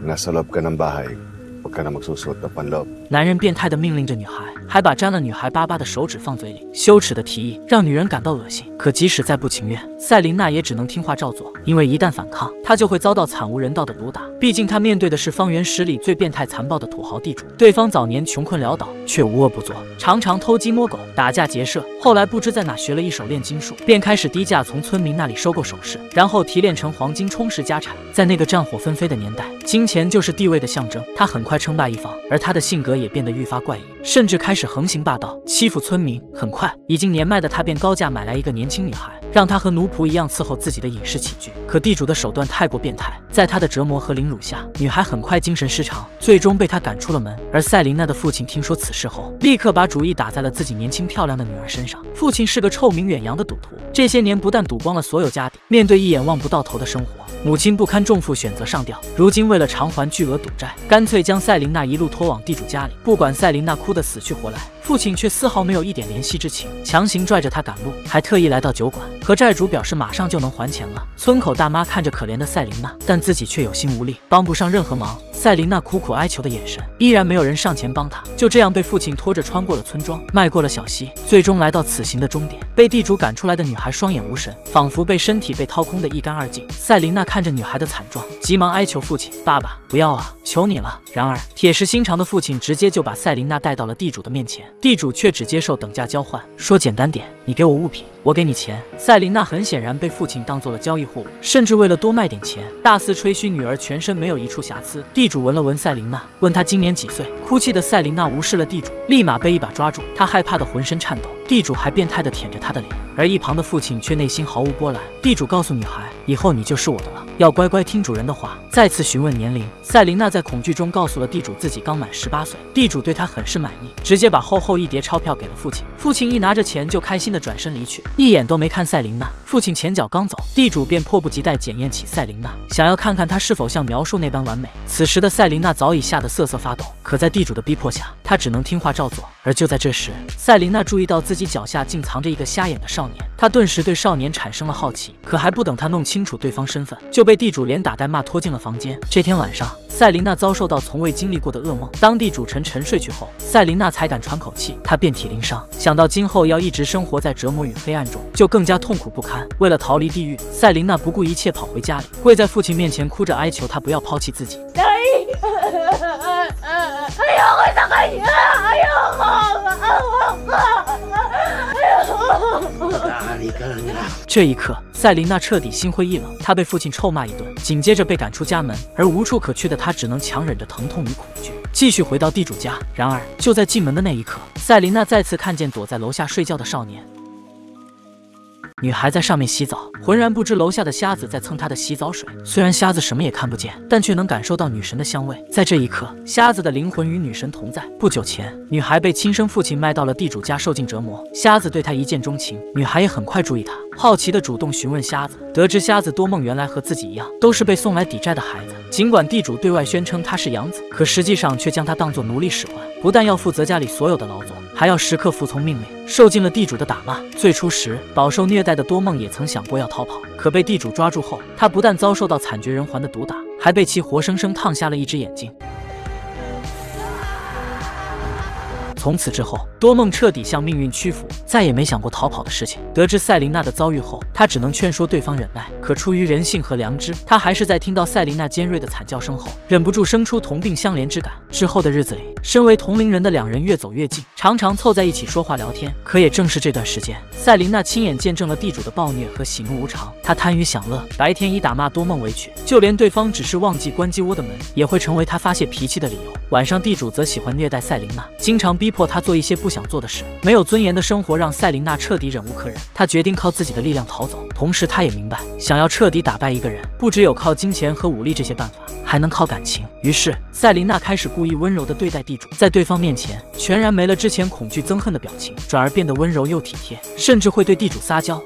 nasa loob ka ng bahay, 男人变态的命令着女孩，还把沾了女孩粑粑的手指放嘴里。羞耻的提议让女人感到恶心。可即使再不情愿，塞琳娜也只能听话照做，因为一旦反抗，她就会遭到惨无人道的毒打。毕竟她面对的是方圆十里最变态残暴的土豪地主。对方早年穷困潦倒，却无恶不作，常常偷鸡摸狗、打架劫舍。后来不知在哪学了一手炼金术，便开始低价从村民那里收购首饰，然后提炼成黄金充实家产。在那个战火纷飞的年代，金钱就是地位的象征。他很。快称霸一方，而他的性格也变得愈发怪异，甚至开始横行霸道，欺负村民。很快，已经年迈的他便高价买来一个年轻女孩，让她和奴仆一样伺候自己的饮食起居。可地主的手段太过变态，在他的折磨和凌辱下，女孩很快精神失常，最终被他赶出了门。而塞琳娜的父亲听说此事后，立刻把主意打在了自己年轻漂亮的女儿身上。父亲是个臭名远扬的赌徒，这些年不但赌光了所有家底，面对一眼望不到头的生活。母亲不堪重负，选择上吊。如今为了偿还巨额赌债，干脆将塞琳娜一路拖往地主家里。不管塞琳娜哭得死去活来，父亲却丝毫没有一点怜惜之情，强行拽着她赶路，还特意来到酒馆和债主表示马上就能还钱了。村口大妈看着可怜的塞琳娜，但自己却有心无力，帮不上任何忙。塞琳娜苦苦哀求的眼神，依然没有人上前帮她，就这样被父亲拖着穿过了村庄，迈过了小溪，最终来到此行的终点。被地主赶出来的女孩，双眼无神，仿佛被身体被掏空的一干二净。塞琳娜。看着女孩的惨状，急忙哀求父亲：“爸爸，不要啊，求你了！”然而，铁石心肠的父亲直接就把赛琳娜带到了地主的面前，地主却只接受等价交换，说：“简单点，你给我物品。”我给你钱。塞琳娜很显然被父亲当做了交易货物，甚至为了多卖点钱，大肆吹嘘女儿全身没有一处瑕疵。地主闻了闻塞琳娜，问她今年几岁。哭泣的塞琳娜无视了地主，立马被一把抓住，她害怕的浑身颤抖。地主还变态的舔着她的脸，而一旁的父亲却内心毫无波澜。地主告诉女孩，以后你就是我的了。要乖乖听主人的话。再次询问年龄，赛琳娜在恐惧中告诉了地主自己刚满十八岁。地主对她很是满意，直接把厚厚一叠钞票给了父亲。父亲一拿着钱就开心的转身离去，一眼都没看赛琳娜。父亲前脚刚走，地主便迫不及待检验起赛琳娜，想要看看她是否像描述那般完美。此时的赛琳娜早已吓得瑟瑟发抖，可在地主的逼迫下，她只能听话照做。而就在这时，赛琳娜注意到自己脚下竟藏着一个瞎眼的少年，她顿时对少年产生了好奇。可还不等她弄清楚对方身份，就被。被地主连打带骂，拖进了房间。这天晚上，赛琳娜遭受到从未经历过的噩梦。当地主沉沉睡去后，赛琳娜才敢喘口气。她遍体鳞伤，想到今后要一直生活在折磨与黑暗中，就更加痛苦不堪。为了逃离地狱，赛琳娜不顾一切跑回家里，跪在父亲面前哭着哀求他不要抛弃自己。哎，哎呦，我的妈呀！哎呦，好了，好冷。这一刻，塞琳娜彻底心灰意冷，她被父亲臭骂一顿，紧接着被赶出家门，而无处可去的她只能强忍着疼痛与恐惧，继续回到地主家。然而，就在进门的那一刻，塞琳娜再次看见躲在楼下睡觉的少年。女孩在上面洗澡，浑然不知楼下的瞎子在蹭她的洗澡水。虽然瞎子什么也看不见，但却能感受到女神的香味。在这一刻，瞎子的灵魂与女神同在。不久前，女孩被亲生父亲卖到了地主家，受尽折磨。瞎子对她一见钟情，女孩也很快注意他。好奇的主动询问瞎子，得知瞎子多梦原来和自己一样，都是被送来抵债的孩子。尽管地主对外宣称他是养子，可实际上却将他当作奴隶使唤，不但要负责家里所有的劳作，还要时刻服从命令，受尽了地主的打骂。最初时饱受虐待的多梦也曾想过要逃跑，可被地主抓住后，他不但遭受到惨绝人寰的毒打，还被其活生生烫瞎了一只眼睛。从此之后，多梦彻底向命运屈服，再也没想过逃跑的事情。得知赛琳娜的遭遇后，他只能劝说对方忍耐。可出于人性和良知，他还是在听到赛琳娜尖锐的惨叫声后，忍不住生出同病相怜之感。之后的日子里，身为同龄人的两人越走越近，常常凑在一起说话聊天。可也正是这段时间，赛琳娜亲眼见证了地主的暴虐和喜怒无常。她贪于享乐，白天以打骂多梦为取，就连对方只是忘记关鸡窝的门，也会成为她发泄脾气的理由。晚上，地主则喜欢虐待赛琳娜，经常逼。迫他做一些不想做的事，没有尊严的生活让赛琳娜彻底忍无可忍。她决定靠自己的力量逃走，同时她也明白，想要彻底打败一个人，不只有靠金钱和武力这些办法，还能靠感情。于是赛琳娜开始故意温柔的对待地主，在对方面前全然没了之前恐惧憎恨的表情，转而变得温柔又体贴，甚至会对地主撒娇。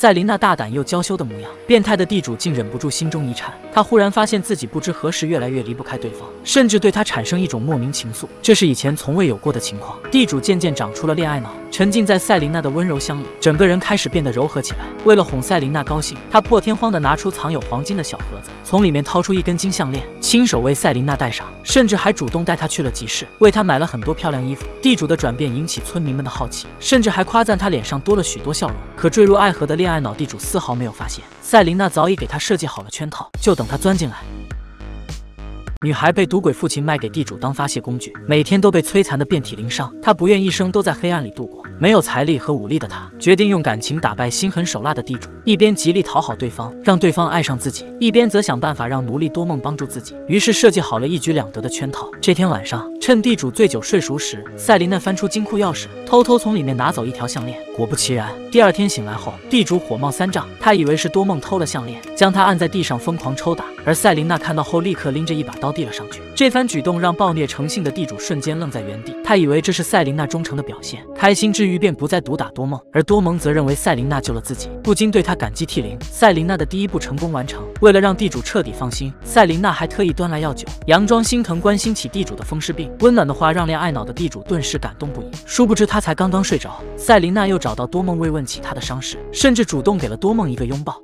赛琳娜大胆又娇羞的模样，变态的地主竟忍不住心中一颤。他忽然发现自己不知何时越来越离不开对方，甚至对他产生一种莫名情愫，这是以前从未有过的情况。地主渐渐长出了恋爱脑，沉浸在赛琳娜的温柔乡里，整个人开始变得柔和起来。为了哄赛琳娜高兴，他破天荒地拿出藏有黄金的小盒子，从里面掏出一根金项链，亲手为赛琳娜戴上，甚至还主动带她去了集市，为她买了很多漂亮衣服。地主的转变引起村民们的好奇，甚至还夸赞她脸上多了许多笑容。可坠入爱河的恋。恋爱脑地主丝毫没有发现，赛琳娜早已给他设计好了圈套，就等他钻进来。女孩被赌鬼父亲卖给地主当发泄工具，每天都被摧残的遍体鳞伤。她不愿一生都在黑暗里度过。没有财力和武力的他，决定用感情打败心狠手辣的地主，一边极力讨好对方，让对方爱上自己，一边则想办法让奴隶多梦帮助自己。于是设计好了一举两得的圈套。这天晚上，趁地主醉酒睡熟时，赛琳娜翻出金库钥匙，偷偷从里面拿走一条项链。果不其然，第二天醒来后，地主火冒三丈，他以为是多梦偷了项链，将他按在地上疯狂抽打。而赛琳娜看到后，立刻拎着一把刀递了上去。这番举动让暴虐成性的地主瞬间愣在原地，他以为这是赛琳娜忠诚的表现，开心之余便不再毒打多梦，而多蒙则认为赛琳娜救了自己，不禁对他感激涕零。赛琳娜的第一步成功完成，为了让地主彻底放心，赛琳娜还特意端来药酒，佯装心疼关心起地主的风湿病，温暖的话让恋爱脑的地主顿时感动不已。殊不知他才刚刚睡着，赛琳娜又找到多梦慰问起他的伤势，甚至主动给了多梦一个拥抱。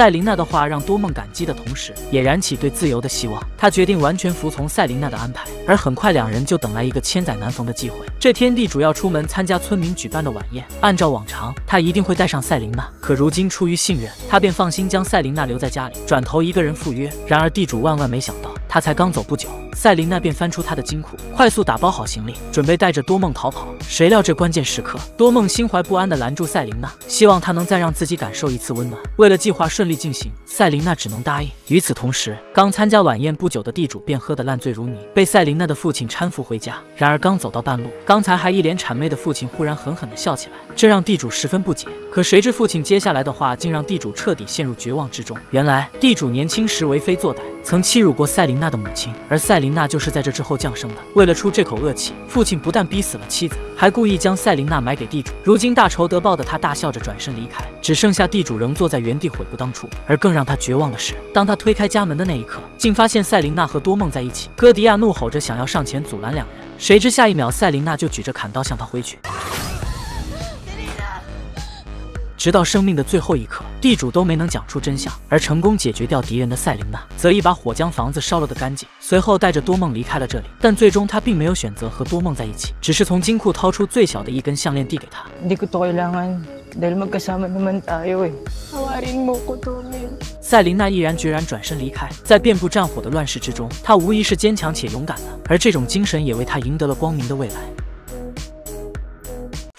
赛琳娜的话让多梦感激的同时，也燃起对自由的希望。他决定完全服从赛琳娜的安排，而很快两人就等来一个千载难逢的机会。这天地主要出门参加村民举办的晚宴，按照往常，他一定会带上赛琳娜。可如今出于信任，他便放心将赛琳娜留在家里，转头一个人赴约。然而地主万万没想到，他才刚走不久，赛琳娜便翻出他的金库，快速打包好行李，准备带着多梦逃跑。谁料这关键时刻，多梦心怀不安地拦住赛琳娜，希望她能再让自己感受一次温暖。为了计划顺利，进行，赛琳娜只能答应。与此同时，刚参加晚宴不久的地主便喝得烂醉如泥，被赛琳娜的父亲搀扶回家。然而，刚走到半路，刚才还一脸谄媚的父亲忽然狠狠地笑起来，这让地主十分不解。可谁知父亲接下来的话竟让地主彻底陷入绝望之中。原来，地主年轻时为非作歹，曾欺辱过赛琳娜的母亲，而赛琳娜就是在这之后降生的。为了出这口恶气，父亲不但逼死了妻子，还故意将赛琳娜买给地主。如今大仇得报的他大笑着转身离开，只剩下地主仍坐在原地悔不当初。而更让他绝望的是，当他推开家门的那一刻，竟发现赛琳娜和多梦在一起。哥迪亚怒吼着想要上前阻拦两人，谁知下一秒，赛琳娜就举着砍刀向他挥去。直到生命的最后一刻，地主都没能讲出真相，而成功解决掉敌人的赛琳娜，则一把火将房子烧了个干净，随后带着多梦离开了这里。但最终，他并没有选择和多梦在一起，只是从金库掏出最小的一根项链递给他。赛琳娜毅然决然转身离开，在遍布战火的乱世之中，她无疑是坚强且勇敢的，而这种精神也为她赢得了光明的未来。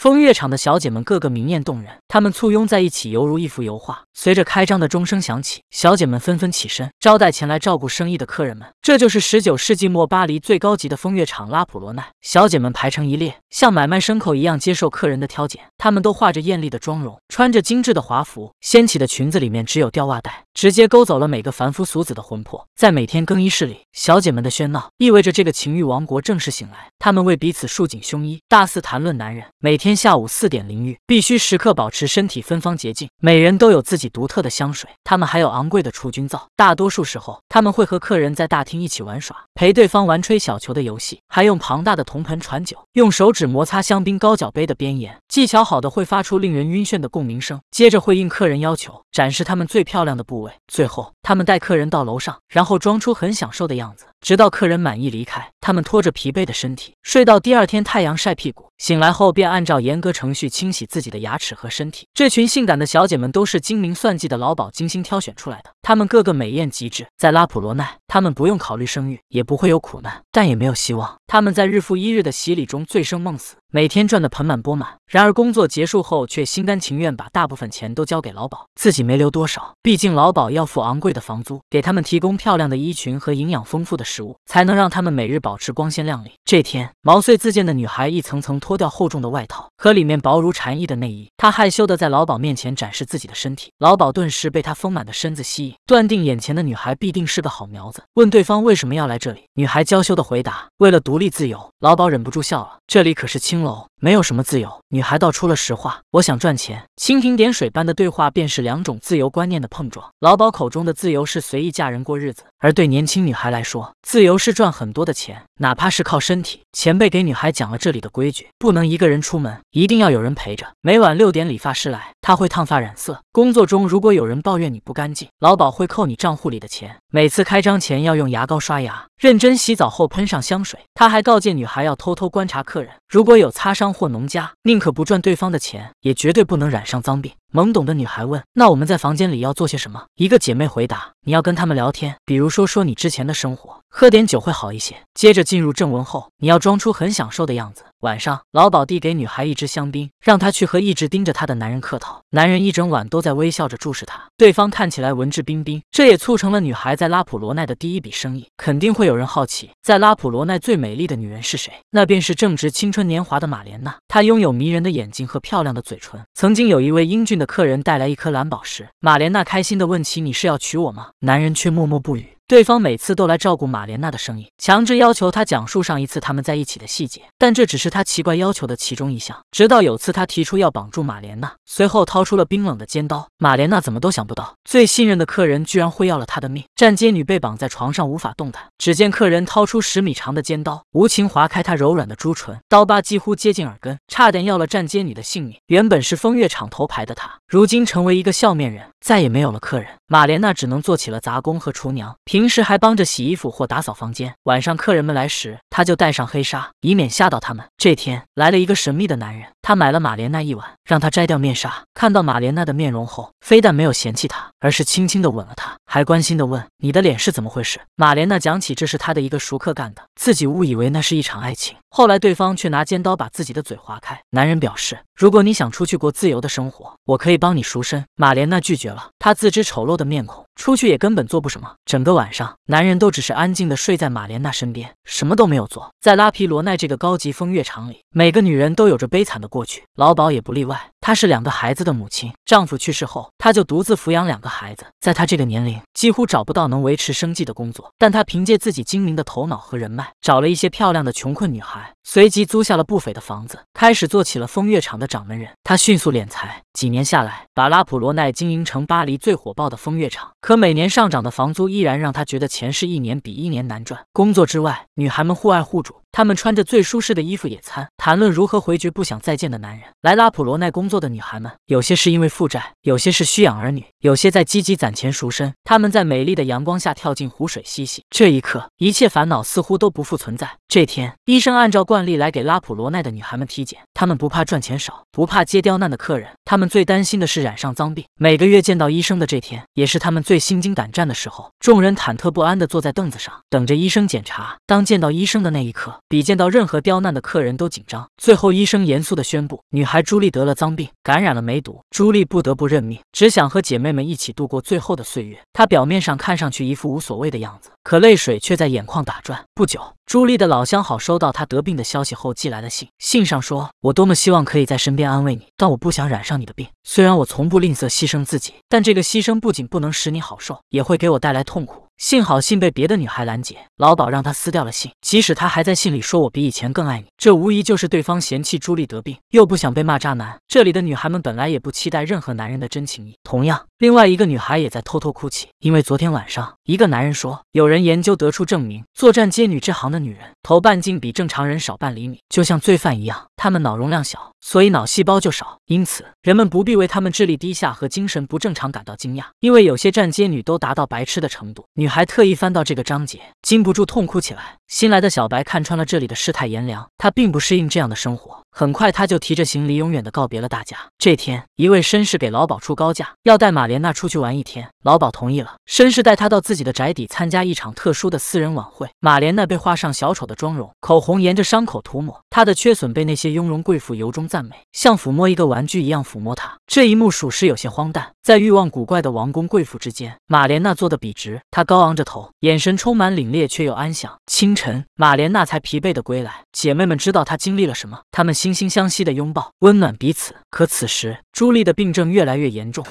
风月场的小姐们个个明艳动人，她们簇拥在一起，犹如一幅油画。随着开张的钟声响起，小姐们纷纷起身，招待前来照顾生意的客人们。这就是十九世纪末巴黎最高级的风月场——拉普罗奈。小姐们排成一列，像买卖牲口一样接受客人的挑拣。她们都画着艳丽的妆容，穿着精致的华服，掀起的裙子里面只有吊袜带，直接勾走了每个凡夫俗子的魂魄。在每天更衣室里，小姐们的喧闹意味着这个情欲王国正式醒来。她们为彼此束紧胸衣，大肆谈论男人，每天。下午四点淋浴，必须时刻保持身体芬芳洁净。每人都有自己独特的香水，他们还有昂贵的除菌皂。大多数时候，他们会和客人在大厅一起玩耍。陪对方玩吹小球的游戏，还用庞大的铜盆传酒，用手指摩擦香槟高脚杯的边沿，技巧好的会发出令人晕眩的共鸣声。接着会应客人要求展示他们最漂亮的部位。最后他们带客人到楼上，然后装出很享受的样子，直到客人满意离开。他们拖着疲惫的身体睡到第二天太阳晒屁股，醒来后便按照严格程序清洗自己的牙齿和身体。这群性感的小姐们都是精明算计的老鸨精心挑选出来的，她们个个美艳极致，在拉普罗奈。他们不用考虑生育，也不会有苦难，但也没有希望。他们在日复一日的洗礼中醉生梦死。每天赚得盆满钵满，然而工作结束后却心甘情愿把大部分钱都交给老鸨，自己没留多少。毕竟老鸨要付昂贵的房租，给他们提供漂亮的衣裙和营养丰富的食物，才能让他们每日保持光鲜亮丽。这天，毛遂自荐的女孩一层层脱掉厚重的外套和里面薄如蝉翼的内衣，她害羞地在老鸨面前展示自己的身体。老鸨顿时被她丰满的身子吸引，断定眼前的女孩必定是个好苗子，问对方为什么要来这里。女孩娇羞地回答：“为了独立自由。”老鸨忍不住笑了，这里可是青。楼没有什么自由，女孩道出了实话。我想赚钱。蜻蜓点水般的对话便是两种自由观念的碰撞。老鸨口中的自由是随意嫁人过日子，而对年轻女孩来说，自由是赚很多的钱，哪怕是靠身体。前辈给女孩讲了这里的规矩：不能一个人出门，一定要有人陪着。每晚六点理发师来，他会烫发染色。工作中如果有人抱怨你不干净，老鸨会扣你账户里的钱。每次开张前要用牙膏刷牙，认真洗澡后喷上香水。他还告诫女孩要偷偷观察客人。如果有擦伤或农家，宁可不赚对方的钱，也绝对不能染上脏病。懵懂的女孩问：“那我们在房间里要做些什么？”一个姐妹回答：“你要跟他们聊天，比如说说你之前的生活，喝点酒会好一些。”接着进入正文后，你要装出很享受的样子。晚上，老鸨递给女孩一支香槟，让她去和一直盯着她的男人客套。男人一整晚都在微笑着注视她，对方看起来文质彬彬，这也促成了女孩在拉普罗奈的第一笔生意。肯定会有人好奇，在拉普罗奈最美丽的女人是谁？那便是正值青春年华的马莲娜，她拥有迷人的眼睛和漂亮的嘴唇。曾经有一位英俊。的客人带来一颗蓝宝石，马莲娜开心地问起：“你是要娶我吗？”男人却默默不语。对方每次都来照顾马莲娜的声音，强制要求她讲述上一次他们在一起的细节，但这只是他奇怪要求的其中一项。直到有次他提出要绑住马莲娜，随后掏出了冰冷的尖刀。马莲娜怎么都想不到，最信任的客人居然会要了他的命。站街女被绑在床上无法动弹，只见客人掏出十米长的尖刀，无情划开她柔软的朱唇，刀疤几乎接近耳根，差点要了站街女的性命。原本是风月场头牌的她，如今成为一个笑面人。再也没有了客人，马莲娜只能做起了杂工和厨娘，平时还帮着洗衣服或打扫房间。晚上客人们来时，她就戴上黑纱，以免吓到他们。这天来了一个神秘的男人。他买了马莲娜一碗，让她摘掉面纱，看到马莲娜的面容后，非但没有嫌弃她，而是轻轻的吻了她，还关心的问：“你的脸是怎么回事？”马莲娜讲起这是她的一个熟客干的，自己误以为那是一场爱情，后来对方却拿尖刀把自己的嘴划开。男人表示：“如果你想出去过自由的生活，我可以帮你赎身。”马莲娜拒绝了，她自知丑陋的面孔，出去也根本做不什么。整个晚上，男人都只是安静的睡在马莲娜身边，什么都没有做。在拉皮罗奈这个高级风月场里，每个女人都有着悲惨的。过去，老鸨也不例外。她是两个孩子的母亲，丈夫去世后，她就独自抚养两个孩子。在她这个年龄，几乎找不到能维持生计的工作。但她凭借自己精明的头脑和人脉，找了一些漂亮的穷困女孩，随即租下了不菲的房子，开始做起了风月场的掌门人。她迅速敛财，几年下来，把拉普罗奈经营成巴黎最火爆的风月场。可每年上涨的房租依然让她觉得钱是一年比一年难赚。工作之外，女孩们互爱互助，她们穿着最舒适的衣服野餐，谈论如何回绝不想再见的男人。来拉普罗奈工作。做的女孩们，有些是因为负债，有些是需养儿女，有些在积极攒钱赎身。他们在美丽的阳光下跳进湖水嬉戏，这一刻一切烦恼似乎都不复存在。这天，医生按照惯例来给拉普罗奈的女孩们体检。他们不怕赚钱少，不怕接刁难的客人，他们最担心的是染上脏病。每个月见到医生的这天，也是他们最心惊胆战的时候。众人忐忑不安地坐在凳子上，等着医生检查。当见到医生的那一刻，比见到任何刁难的客人都紧张。最后，医生严肃地宣布，女孩朱莉得了脏病。感染了梅毒，朱莉不得不认命，只想和姐妹们一起度过最后的岁月。她表面上看上去一副无所谓的样子。可泪水却在眼眶打转。不久，朱莉的老相好收到她得病的消息后，寄来了信。信上说：“我多么希望可以在身边安慰你，但我不想染上你的病。虽然我从不吝啬牺牲自己，但这个牺牲不仅不能使你好受，也会给我带来痛苦。”幸好信被别的女孩拦截，老鸨让她撕掉了信。即使她还在信里说我比以前更爱你，这无疑就是对方嫌弃朱莉得病，又不想被骂渣男。这里的女孩们本来也不期待任何男人的真情意。同样，另外一个女孩也在偷偷哭泣，因为昨天晚上一个男人说有。人。人研究得出证明，作战街女这行的女人头半径比正常人少半厘米，就像罪犯一样，她们脑容量小，所以脑细胞就少，因此人们不必为她们智力低下和精神不正常感到惊讶，因为有些站街女都达到白痴的程度。女孩特意翻到这个章节，禁不住痛哭起来。新来的小白看穿了这里的世态炎凉，他并不适应这样的生活，很快他就提着行李，永远的告别了大家。这天，一位绅士给老鸨出高价，要带马莲娜出去玩一天，老鸨同意了。绅士带她到自己的宅邸参加一场。场特殊的私人晚会，马莲娜被画上小丑的妆容，口红沿着伤口涂抹，她的缺损被那些雍容贵妇由衷赞美，像抚摸一个玩具一样抚摸她。这一幕属实有些荒诞，在欲望古怪的王宫贵妇之间，马莲娜坐的笔直，她高昂着头，眼神充满凛冽却又安详。清晨，马莲娜才疲惫的归来，姐妹们知道她经历了什么，她们惺惺相惜的拥抱，温暖彼此。可此时，朱莉的病症越来越严重。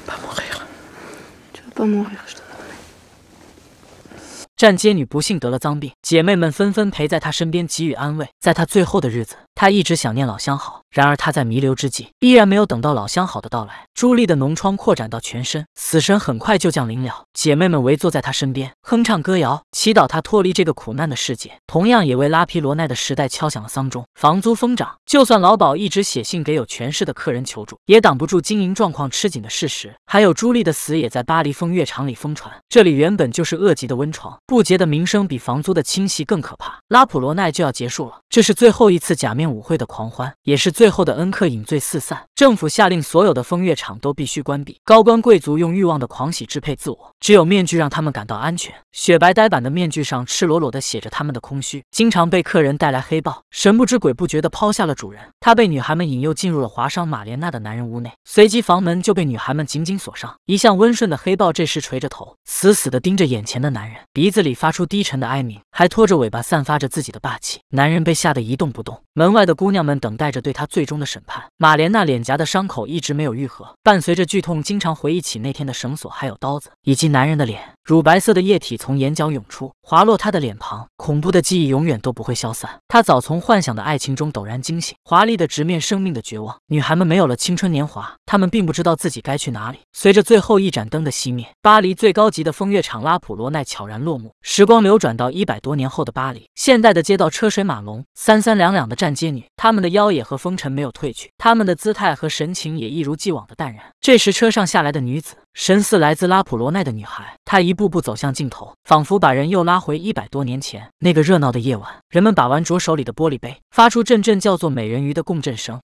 站街女不幸得了脏病，姐妹们纷纷陪在她身边给予安慰，在她最后的日子。他一直想念老相好，然而他在弥留之际，依然没有等到老相好的到来。朱莉的脓疮扩展到全身，死神很快就降临了。姐妹们围坐在他身边，哼唱歌谣，祈祷他脱离这个苦难的世界，同样也为拉皮罗奈的时代敲响了丧钟。房租疯涨，就算老鸨一直写信给有权势的客人求助，也挡不住经营状况吃紧的事实。还有朱莉的死也在巴黎风月场里疯传，这里原本就是恶极的温床，不洁的名声比房租的侵袭更可怕。拉普罗奈就要结束了，这是最后一次假面。舞会的狂欢也是最后的恩客，饮醉四散。政府下令，所有的风月场都必须关闭。高官贵族用欲望的狂喜支配自我，只有面具让他们感到安全。雪白呆板的面具上，赤裸裸的写着他们的空虚。经常被客人带来黑豹，神不知鬼不觉的抛下了主人。他被女孩们引诱进入了华商马莲娜的男人屋内，随即房门就被女孩们紧紧锁上。一向温顺的黑豹这时垂着头，死死的盯着眼前的男人，鼻子里发出低沉的哀鸣，还拖着尾巴散发着自己的霸气。男人被吓得一动不动。门外的姑娘们等待着对他最终的审判。马莲娜脸颊的伤口一直没有愈合，伴随着剧痛，经常回忆起那天的绳索，还有刀子，以及男人的脸。乳白色的液体从眼角涌出，滑落她的脸庞。恐怖的记忆永远都不会消散。她早从幻想的爱情中陡然惊醒，华丽的直面生命的绝望。女孩们没有了青春年华，她们并不知道自己该去哪里。随着最后一盏灯的熄灭，巴黎最高级的风月场拉普罗奈悄然落幕。时光流转到一百多年后的巴黎，现代的街道车水马龙，三三两两的站街女，她们的妖冶和风尘没有褪去，她们的姿态和神情也一如既往的淡然。这时，车上下来的女子。神似来自拉普罗奈的女孩，她一步步走向镜头，仿佛把人又拉回一百多年前那个热闹的夜晚。人们把玩着手里的玻璃杯，发出阵阵叫做“美人鱼”的共振声。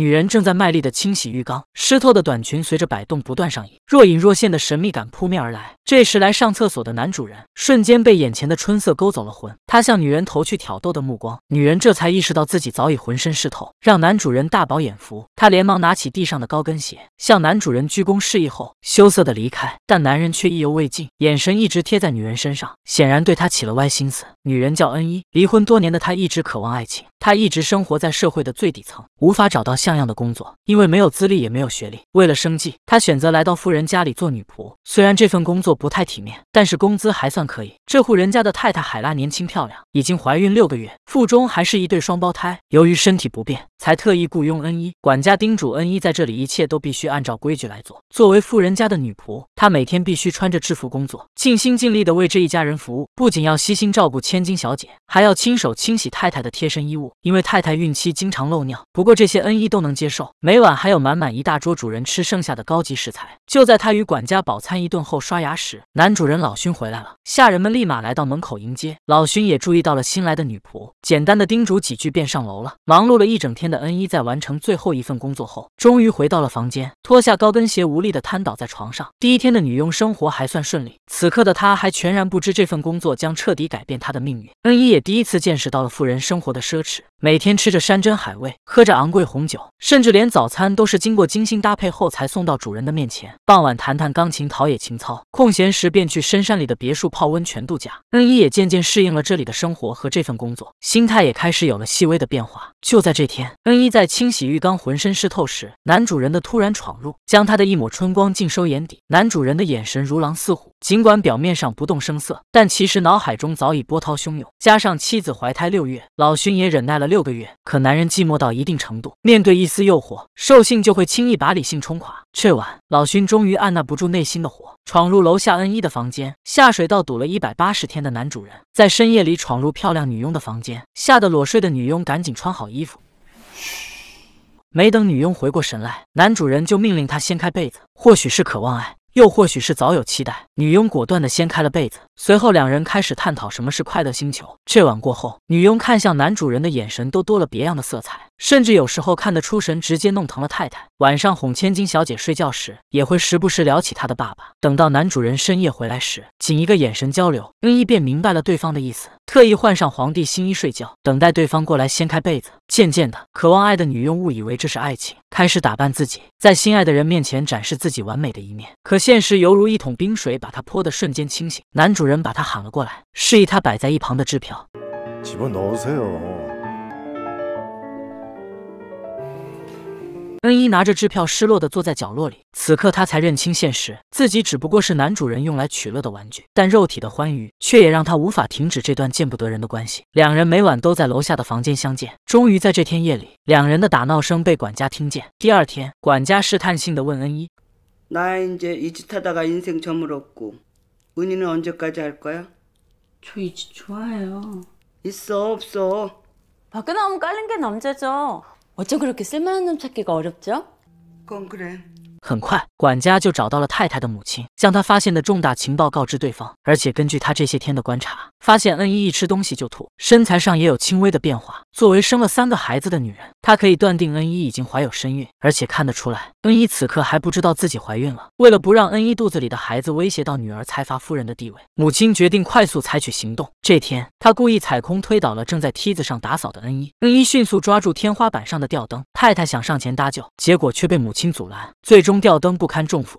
女人正在卖力的清洗浴缸，湿透的短裙随着摆动不断上移，若隐若现的神秘感扑面而来。这时来上厕所的男主人瞬间被眼前的春色勾走了魂，他向女人投去挑逗的目光，女人这才意识到自己早已浑身湿透，让男主人大饱眼福。她连忙拿起地上的高跟鞋，向男主人鞠躬示意后，羞涩的离开。但男人却意犹未尽，眼神一直贴在女人身上，显然对她起了歪心思。女人叫恩一，离婚多年的她一直渴望爱情。他一直生活在社会的最底层，无法找到像样的工作，因为没有资历也没有学历。为了生计，他选择来到富人家里做女仆。虽然这份工作不太体面，但是工资还算可以。这户人家的太太海拉年轻漂亮，已经怀孕六个月，腹中还是一对双胞胎。由于身体不便。才特意雇佣恩一管家叮嘱恩一在这里一切都必须按照规矩来做。作为富人家的女仆，她每天必须穿着制服工作，尽心尽力地为这一家人服务。不仅要悉心照顾千金小姐，还要亲手清洗太太的贴身衣物，因为太太孕期经常漏尿。不过这些恩一都能接受。每晚还有满满一大桌主人吃剩下的高级食材。就在她与管家饱餐一顿后刷牙时，男主人老勋回来了，下人们立马来到门口迎接。老勋也注意到了新来的女仆，简单的叮嘱几句便上楼了。忙碌了一整天。的恩一在完成最后一份工作后，终于回到了房间，脱下高跟鞋，无力的瘫倒在床上。第一天的女佣生活还算顺利，此刻的她还全然不知这份工作将彻底改变她的命运。恩一也第一次见识到了富人生活的奢侈，每天吃着山珍海味，喝着昂贵红酒，甚至连早餐都是经过精心搭配后才送到主人的面前。傍晚谈谈钢琴，陶冶情操，空闲时便去深山里的别墅泡温泉度假。恩一也渐渐适应了这里的生活和这份工作，心态也开始有了细微的变化。就在这天。恩一在清洗浴缸，浑身湿透时，男主人的突然闯入，将他的一抹春光尽收眼底。男主人的眼神如狼似虎，尽管表面上不动声色，但其实脑海中早已波涛汹涌。加上妻子怀胎六月，老勋也忍耐了六个月。可男人寂寞到一定程度，面对一丝诱惑，兽性就会轻易把理性冲垮。这晚，老勋终于按捺不住内心的火，闯入楼下恩一的房间。下水道堵了一百八十天的男主人，在深夜里闯入漂亮女佣的房间，吓得裸睡的女佣赶紧穿好衣服。没等女佣回过神来，男主人就命令他掀开被子。或许是渴望爱，又或许是早有期待，女佣果断地掀开了被子。随后，两人开始探讨什么是快乐星球。这晚过后，女佣看向男主人的眼神都多了别样的色彩。甚至有时候看得出神，直接弄疼了太太。晚上哄千金小姐睡觉时，也会时不时聊起她的爸爸。等到男主人深夜回来时，仅一个眼神交流，恩一便明白了对方的意思，特意换上皇帝新衣睡觉，等待对方过来掀开被子。渐渐的，渴望爱的女佣误以为这是爱情，开始打扮自己，在心爱的人面前展示自己完美的一面。可现实犹如一桶冰水，把她泼得瞬间清醒。男主人把她喊了过来，示意她摆在一旁的支票。恩一拿着支票，失落的坐在角落里。此刻他才认清现实，自己只不过是男主人用来取乐的玩具。但肉体的欢愉却也让他无法停止这段见不得人的关系。两人每晚都在楼下的房间相见。终于在这天夜里，两人的打闹声被管家听见。第二天，管家试探性的问恩一：“나이제이집하다가인생점을얻고은이는언제까지할거야저이집좋아해요있어없어밖에나가면깔린게남자죠.”怎么，那么难找一有用的人？很快，管家就找到了太太的母亲，将他发现的重大情报告知对方。而且，根据他这些天的观察，发现恩一一吃东西就吐，身材上也有轻微的变化。作为生了三个孩子的女人。他可以断定恩一已经怀有身孕，而且看得出来，恩一此刻还不知道自己怀孕了。为了不让恩一肚子里的孩子威胁到女儿财阀夫人的地位，母亲决定快速采取行动。这天，她故意踩空推倒了正在梯子上打扫的恩一，恩一迅速抓住天花板上的吊灯，太太想上前搭救，结果却被母亲阻拦，最终吊灯不堪重负。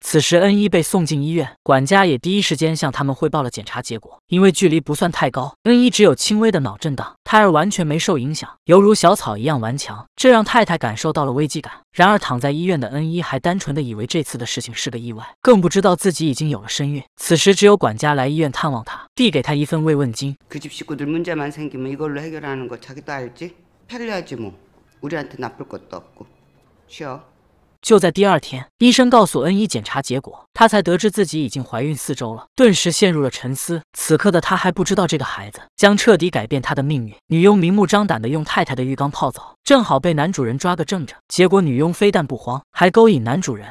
此时恩一被送进医院，管家也第一时间向他们汇报了检查结果。因为距离不算太高，恩一只有轻微的脑震荡，胎儿完全没受影响，犹如小草一样顽强。这让太太感受到了危机感。然而躺在医院的恩一还单纯的以为这次的事情是个意外，更不知道自己已经有了身孕。此时只有管家来医院探望他，递给他一份慰问金。就在第二天，医生告诉恩一检查结果，她才得知自己已经怀孕四周了，顿时陷入了沉思。此刻的她还不知道这个孩子将彻底改变她的命运。女佣明目张胆地用太太的浴缸泡澡，正好被男主人抓个正着，结果女佣非但不慌，还勾引男主人。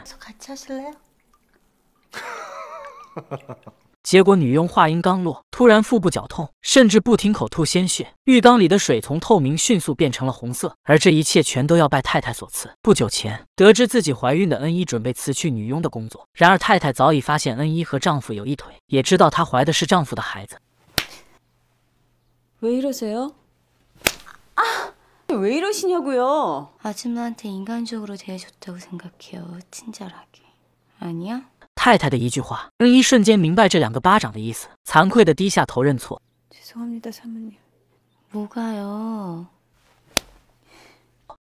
结果女佣话音刚落，突然腹部绞痛，甚至不停口吐鲜血，浴缸里的水从透明迅速变成了红色，而这一切全都要拜太太所赐。不久前得知自己怀孕的恩一准备辞去女佣的工作，然而太太早已发现恩一和丈夫有一腿，也知道她怀的是丈夫的孩子。왜이러세요아왜이러시냐고요아줌마한테인간적으로대해줬다고생각해요친절하게아니야太太的一句话，恩一瞬间明白这两个巴掌的意思，惭愧的低下头认错，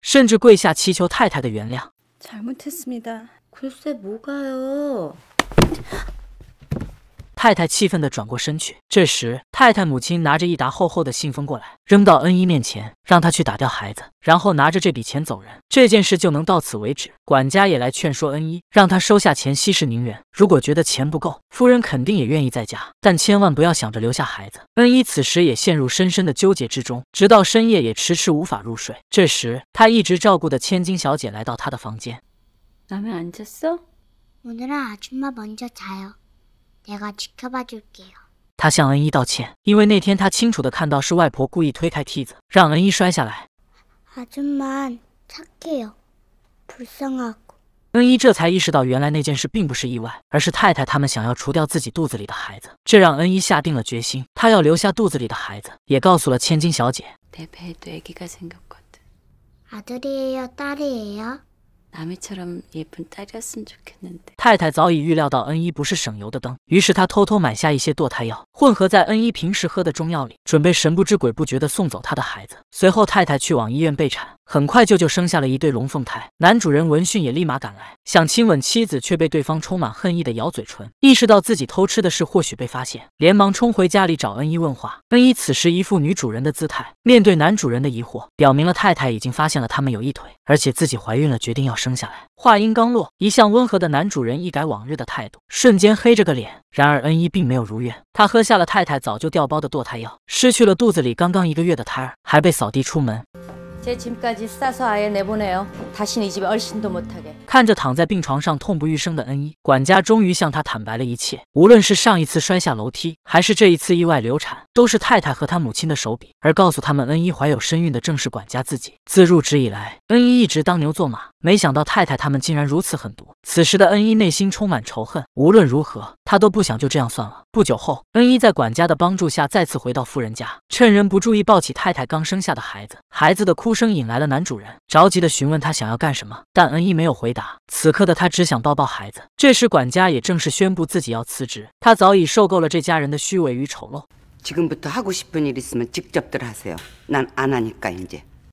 甚至跪下祈求太太的原谅。太太气愤的转过身去。这时，太太母亲拿着一沓厚厚的信封过来，扔到恩一面前，让他去打掉孩子，然后拿着这笔钱走人，这件事就能到此为止。管家也来劝说恩一，让他收下钱，息事宁人。如果觉得钱不够，夫人肯定也愿意再家，但千万不要想着留下孩子。恩一此时也陷入深深的纠结之中，直到深夜也迟迟无法入睡。这时，他一直照顾的千金小姐来到他的房间。他向恩一道歉，因为那天他清楚的看到是外婆故意推开梯子，让恩一摔下来。恩一这才意识到，原来那件事并不是意外，而是太太他们想要除掉自己肚子里的孩子。这让恩一下定了决心，他要留下肚子里的孩子，也告诉了千金小姐。太太早已预料到恩一不是省油的灯，于是她偷偷买下一些堕胎药，混合在恩一平时喝的中药里，准备神不知鬼不觉的送走他的孩子。随后，太太去往医院备产。很快，舅舅生下了一对龙凤胎。男主人闻讯也立马赶来，想亲吻妻子，却被对方充满恨意的咬嘴唇。意识到自己偷吃的事或许被发现，连忙冲回家里找恩一问话。恩一此时一副女主人的姿态，面对男主人的疑惑，表明了太太已经发现了他们有一腿，而且自己怀孕了，决定要生下来。话音刚落，一向温和的男主人一改往日的态度，瞬间黑着个脸。然而恩一并没有如愿，他喝下了太太早就调包的堕胎药，失去了肚子里刚刚一个月的胎儿，还被扫地出门。看着躺在病床上痛不欲生的恩一，管家终于向他坦白了一切。无论是上一次摔下楼梯，还是这一次意外流产，都是太太和他母亲的手笔。而告诉他们恩一怀有身孕的，正是管家自己。自入职以来，恩一一直当牛做马。没想到太太他们竟然如此狠毒。此时的恩一内心充满仇恨，无论如何，他都不想就这样算了。不久后，恩一在管家的帮助下再次回到富人家，趁人不注意抱起太太刚生下的孩子。孩子的哭声引来了男主人，着急地询问他想要干什么，但恩一没有回答。此刻的他只想抱抱孩子。这时，管家也正式宣布自己要辞职，他早已受够了这家人的虚伪与丑陋。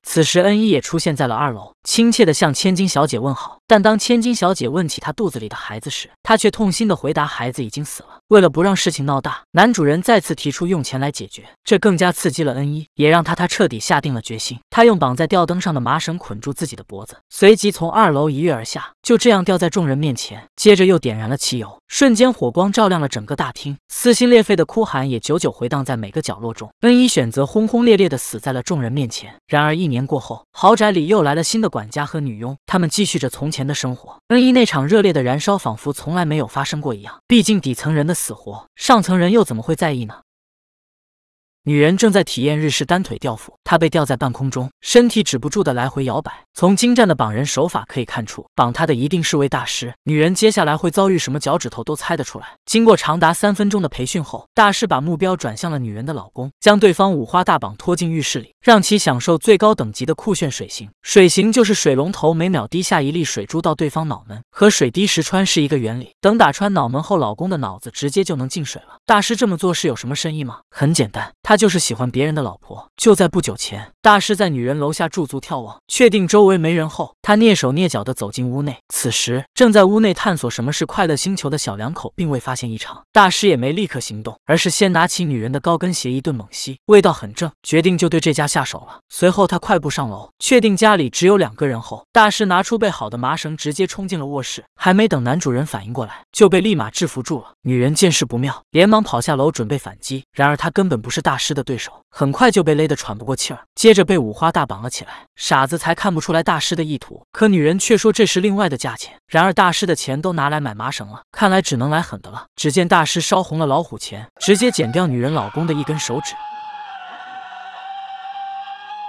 此时，恩一也出现在了二楼，亲切的向千金小姐问好。但当千金小姐问起她肚子里的孩子时，她却痛心地回答：“孩子已经死了。”为了不让事情闹大，男主人再次提出用钱来解决，这更加刺激了恩一，也让他他彻底下定了决心。他用绑在吊灯上的麻绳捆住自己的脖子，随即从二楼一跃而下，就这样吊在众人面前。接着又点燃了汽油，瞬间火光照亮了整个大厅，撕心裂肺的哭喊也久久回荡在每个角落中。恩一选择轰轰烈烈地死在了众人面前。然而一年过后，豪宅里又来了新的管家和女佣，他们继续着从前。前的生活，N 一那场热烈的燃烧仿佛从来没有发生过一样。毕竟底层人的死活，上层人又怎么会在意呢？女人正在体验日式单腿吊腹。他被吊在半空中，身体止不住的来回摇摆。从精湛的绑人手法可以看出，绑他的一定是位大师。女人接下来会遭遇什么，脚趾头都猜得出来。经过长达三分钟的培训后，大师把目标转向了女人的老公，将对方五花大绑拖进浴室里，让其享受最高等级的酷炫水刑。水刑就是水龙头每秒滴下一粒水珠到对方脑门，和水滴石穿是一个原理。等打穿脑门后，老公的脑子直接就能进水了。大师这么做是有什么深意吗？很简单，他就是喜欢别人的老婆。就在不久。前大师在女人楼下驻足眺望，确定周围没人后，他蹑手蹑脚地走进屋内。此时正在屋内探索什么是快乐星球的小两口，并未发现异常，大师也没立刻行动，而是先拿起女人的高跟鞋一顿猛吸，味道很正，决定就对这家下手了。随后他快步上楼，确定家里只有两个人后，大师拿出备好的麻绳，直接冲进了卧室。还没等男主人反应过来，就被立马制服住了。女人见势不妙，连忙跑下楼准备反击，然而她根本不是大师的对手，很快就被勒得喘不过气。接着被五花大绑了起来，傻子才看不出来大师的意图。可女人却说这是另外的价钱。然而大师的钱都拿来买麻绳了，看来只能来狠的了。只见大师烧红了老虎钳，直接剪掉女人老公的一根手指，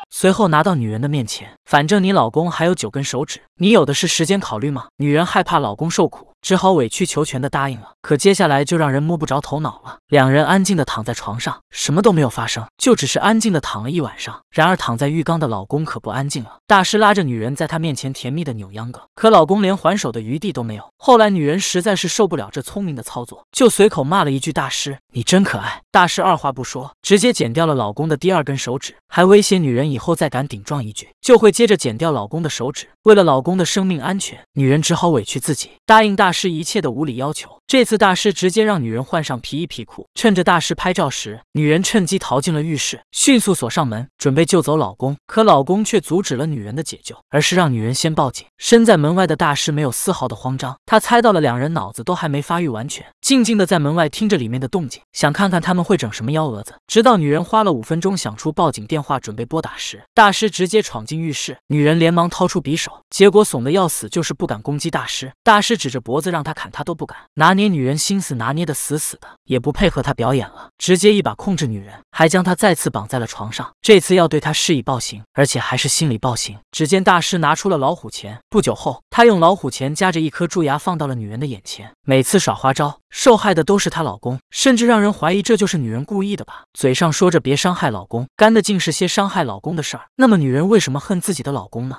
随后拿到女人的面前。反正你老公还有九根手指，你有的是时间考虑吗？女人害怕老公受苦。只好委曲求全的答应了，可接下来就让人摸不着头脑了。两人安静的躺在床上，什么都没有发生，就只是安静的躺了一晚上。然而躺在浴缸的老公可不安静了，大师拉着女人在他面前甜蜜的扭秧歌，可老公连还手的余地都没有。后来女人实在是受不了这聪明的操作，就随口骂了一句：“大师，你真可爱。”大师二话不说，直接剪掉了老公的第二根手指，还威胁女人以后再敢顶撞一句，就会接着剪掉老公的手指。为了老公的生命安全，女人只好委屈自己答应大。师一切的无理要求。这次大师直接让女人换上皮衣皮裤，趁着大师拍照时，女人趁机逃进了浴室，迅速锁上门，准备救走老公。可老公却阻止了女人的解救，而是让女人先报警。身在门外的大师没有丝毫的慌张，他猜到了两人脑子都还没发育完全，静静的在门外听着里面的动静，想看看他们会整什么幺蛾子。直到女人花了五分钟想出报警电话准备拨打时，大师直接闯进浴室，女人连忙掏出匕首，结果怂的要死，就是不敢攻击大师。大师指着脖。子让他砍，他都不敢拿捏女人心思，拿捏的死死的，也不配合他表演了，直接一把控制女人，还将她再次绑在了床上。这次要对她施以暴行，而且还是心理暴行。只见大师拿出了老虎钳，不久后，他用老虎钳夹着一颗蛀牙放到了女人的眼前。每次耍花招，受害的都是她老公，甚至让人怀疑这就是女人故意的吧？嘴上说着别伤害老公，干的竟是些伤害老公的事儿。那么女人为什么恨自己的老公呢？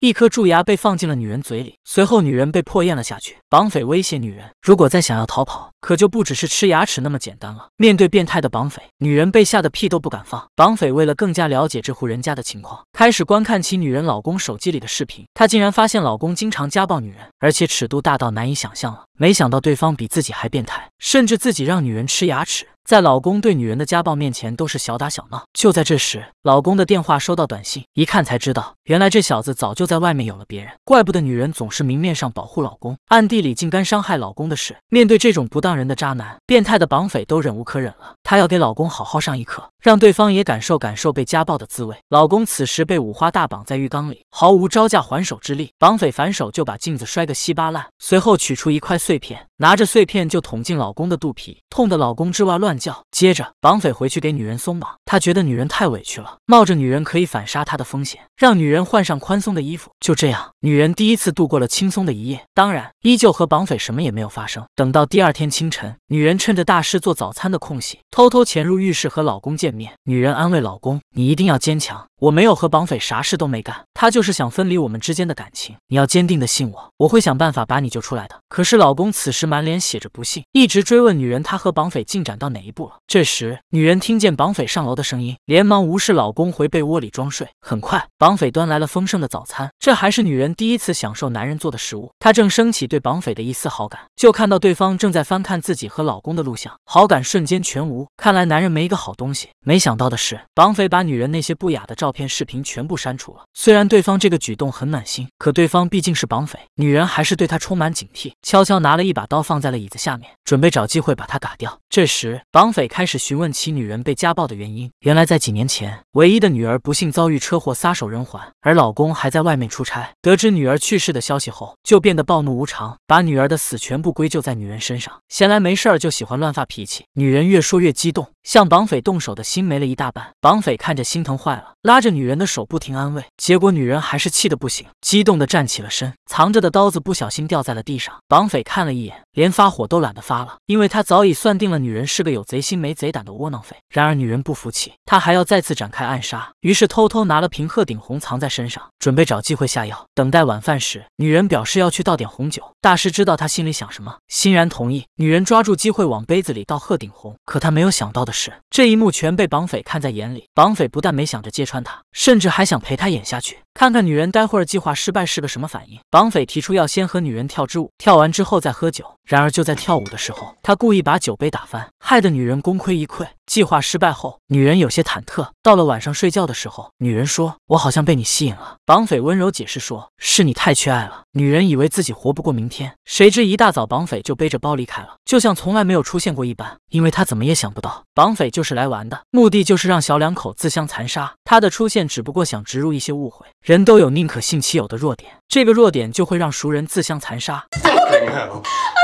一颗蛀牙被放进了女人嘴里，随后女人被迫咽了下去。绑匪威胁女人，如果再想要逃跑，可就不只是吃牙齿那么简单了。面对变态的绑匪，女人被吓得屁都不敢放。绑匪为了更加了解这户人家的情况，开始观看起女人老公手机里的视频。他竟然发现老公经常家暴女人，而且尺度大到难以想象了。没想到对方比自己还变态，甚至自己让女人吃牙齿。在老公对女人的家暴面前都是小打小闹。就在这时，老公的电话收到短信，一看才知道，原来这小子早就在外面有了别人，怪不得女人总是明面上保护老公，暗地里竟敢伤害老公的事。面对这种不当人的渣男、变态的绑匪，都忍无可忍了，他要给老公好好上一课，让对方也感受感受被家暴的滋味。老公此时被五花大绑在浴缸里，毫无招架还手之力，绑匪反手就把镜子摔个稀巴烂，随后取出一块碎片，拿着碎片就捅进老公的肚皮，痛得老公哇哇乱。叫。接着，绑匪回去给女人松绑。他觉得女人太委屈了，冒着女人可以反杀他的风险，让女人换上宽松的衣服。就这样，女人第一次度过了轻松的一夜，当然依旧和绑匪什么也没有发生。等到第二天清晨，女人趁着大师做早餐的空隙，偷偷潜入浴室和老公见面。女人安慰老公：“你一定要坚强。”我没有和绑匪啥事都没干，他就是想分离我们之间的感情。你要坚定的信我，我会想办法把你救出来的。可是老公此时满脸写着不信，一直追问女人她和绑匪进展到哪一步了。这时，女人听见绑匪上楼的声音，连忙无视老公回被窝里装睡。很快，绑匪端来了丰盛的早餐，这还是女人第一次享受男人做的食物。她正升起对绑匪的一丝好感，就看到对方正在翻看自己和老公的录像，好感瞬间全无。看来男人没一个好东西。没想到的是，绑匪把女人那些不雅的照。照片、视频全部删除了。虽然对方这个举动很暖心，可对方毕竟是绑匪，女人还是对他充满警惕，悄悄拿了一把刀放在了椅子下面，准备找机会把他打掉。这时，绑匪开始询问其女人被家暴的原因。原来，在几年前，唯一的女儿不幸遭遇车祸，撒手人寰，而老公还在外面出差。得知女儿去世的消息后，就变得暴怒无常，把女儿的死全部归咎在女人身上。闲来没事儿就喜欢乱发脾气。女人越说越激动，向绑匪动手的心没了一大半。绑匪看着心疼坏了，拉着女人的手不停安慰。结果，女人还是气得不行，激动的站起了身，藏着的刀子不小心掉在了地上。绑匪看了一眼，连发火都懒得发了，因为他早已算定了。女人是个有贼心没贼胆的窝囊废。然而女人不服气，她还要再次展开暗杀，于是偷偷拿了瓶鹤顶红藏在身上，准备找机会下药。等待晚饭时，女人表示要去倒点红酒。大师知道她心里想什么，欣然同意。女人抓住机会往杯子里倒鹤顶红，可她没有想到的是，这一幕全被绑匪看在眼里。绑匪不但没想着揭穿她，甚至还想陪她演下去，看看女人待会儿计划失败是个什么反应。绑匪提出要先和女人跳支舞，跳完之后再喝酒。然而就在跳舞的时候，他故意把酒杯打。害得女人功亏一篑，计划失败后，女人有些忐忑。到了晚上睡觉的时候，女人说：“我好像被你吸引了。”绑匪温柔解释说：“是你太缺爱了。”女人以为自己活不过明天，谁知一大早绑匪就背着包离开了，就像从来没有出现过一般。因为他怎么也想不到，绑匪就是来玩的，目的就是让小两口自相残杀。他的出现只不过想植入一些误会，人都有宁可信其有的弱点，这个弱点就会让熟人自相残杀。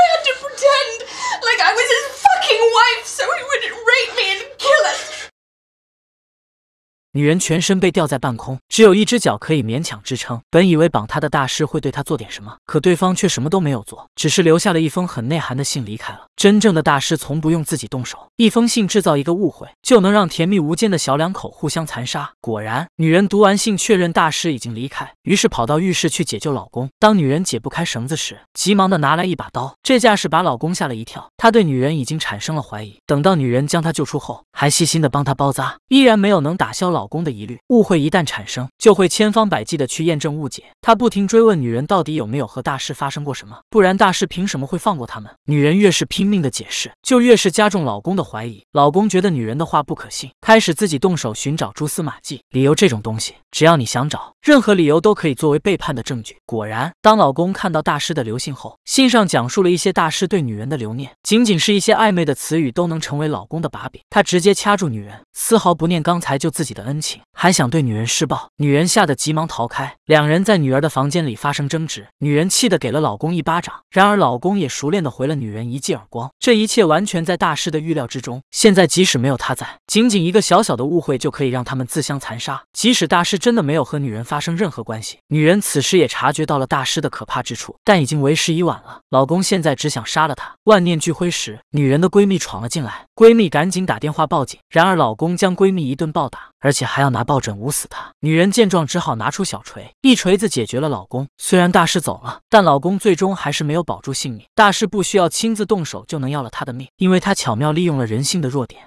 女人全身被吊在半空，只有一只脚可以勉强支撑。本以为绑她的大师会对她做点什么，可对方却什么都没有做，只是留下了一封很内涵的信离开了。真正的大师从不用自己动手，一封信制造一个误会，就能让甜蜜无间的小两口互相残杀。果然，女人读完信，确认大师已经离开，于是跑到浴室去解救老公。当女人解不开绳子时，急忙的拿来一把刀，这架势把老公吓了一跳。他对女人已经产生了怀疑。等到女人将他救出后，还细心的帮他包扎，依然没有能打消老。老公的疑虑误会一旦产生，就会千方百计的去验证误解。他不停追问女人到底有没有和大师发生过什么，不然大师凭什么会放过他们？女人越是拼命的解释，就越是加重老公的怀疑。老公觉得女人的话不可信，开始自己动手寻找蛛丝马迹。理由这种东西，只要你想找，任何理由都可以作为背叛的证据。果然，当老公看到大师的留信后，信上讲述了一些大师对女人的留念，仅仅是一些暧昧的词语，都能成为老公的把柄。他直接掐住女人，丝毫不念刚才救自己的恩。还想对女人施暴，女人吓得急忙逃开。两人在女儿的房间里发生争执，女人气得给了老公一巴掌，然而老公也熟练的回了女人一记耳光。这一切完全在大师的预料之中。现在即使没有他在，仅仅一个小小的误会就可以让他们自相残杀。即使大师真的没有和女人发生任何关系，女人此时也察觉到了大师的可怕之处，但已经为时已晚了。老公现在只想杀了她。万念俱灰时，女人的闺蜜闯了进来，闺蜜赶紧打电话报警，然而老公将闺蜜一顿暴打。而且还要拿抱枕捂死他。女人见状，只好拿出小锤，一锤子解决了老公。虽然大师走了，但老公最终还是没有保住性命。大师不需要亲自动手就能要了他的命，因为他巧妙利用了人性的弱点。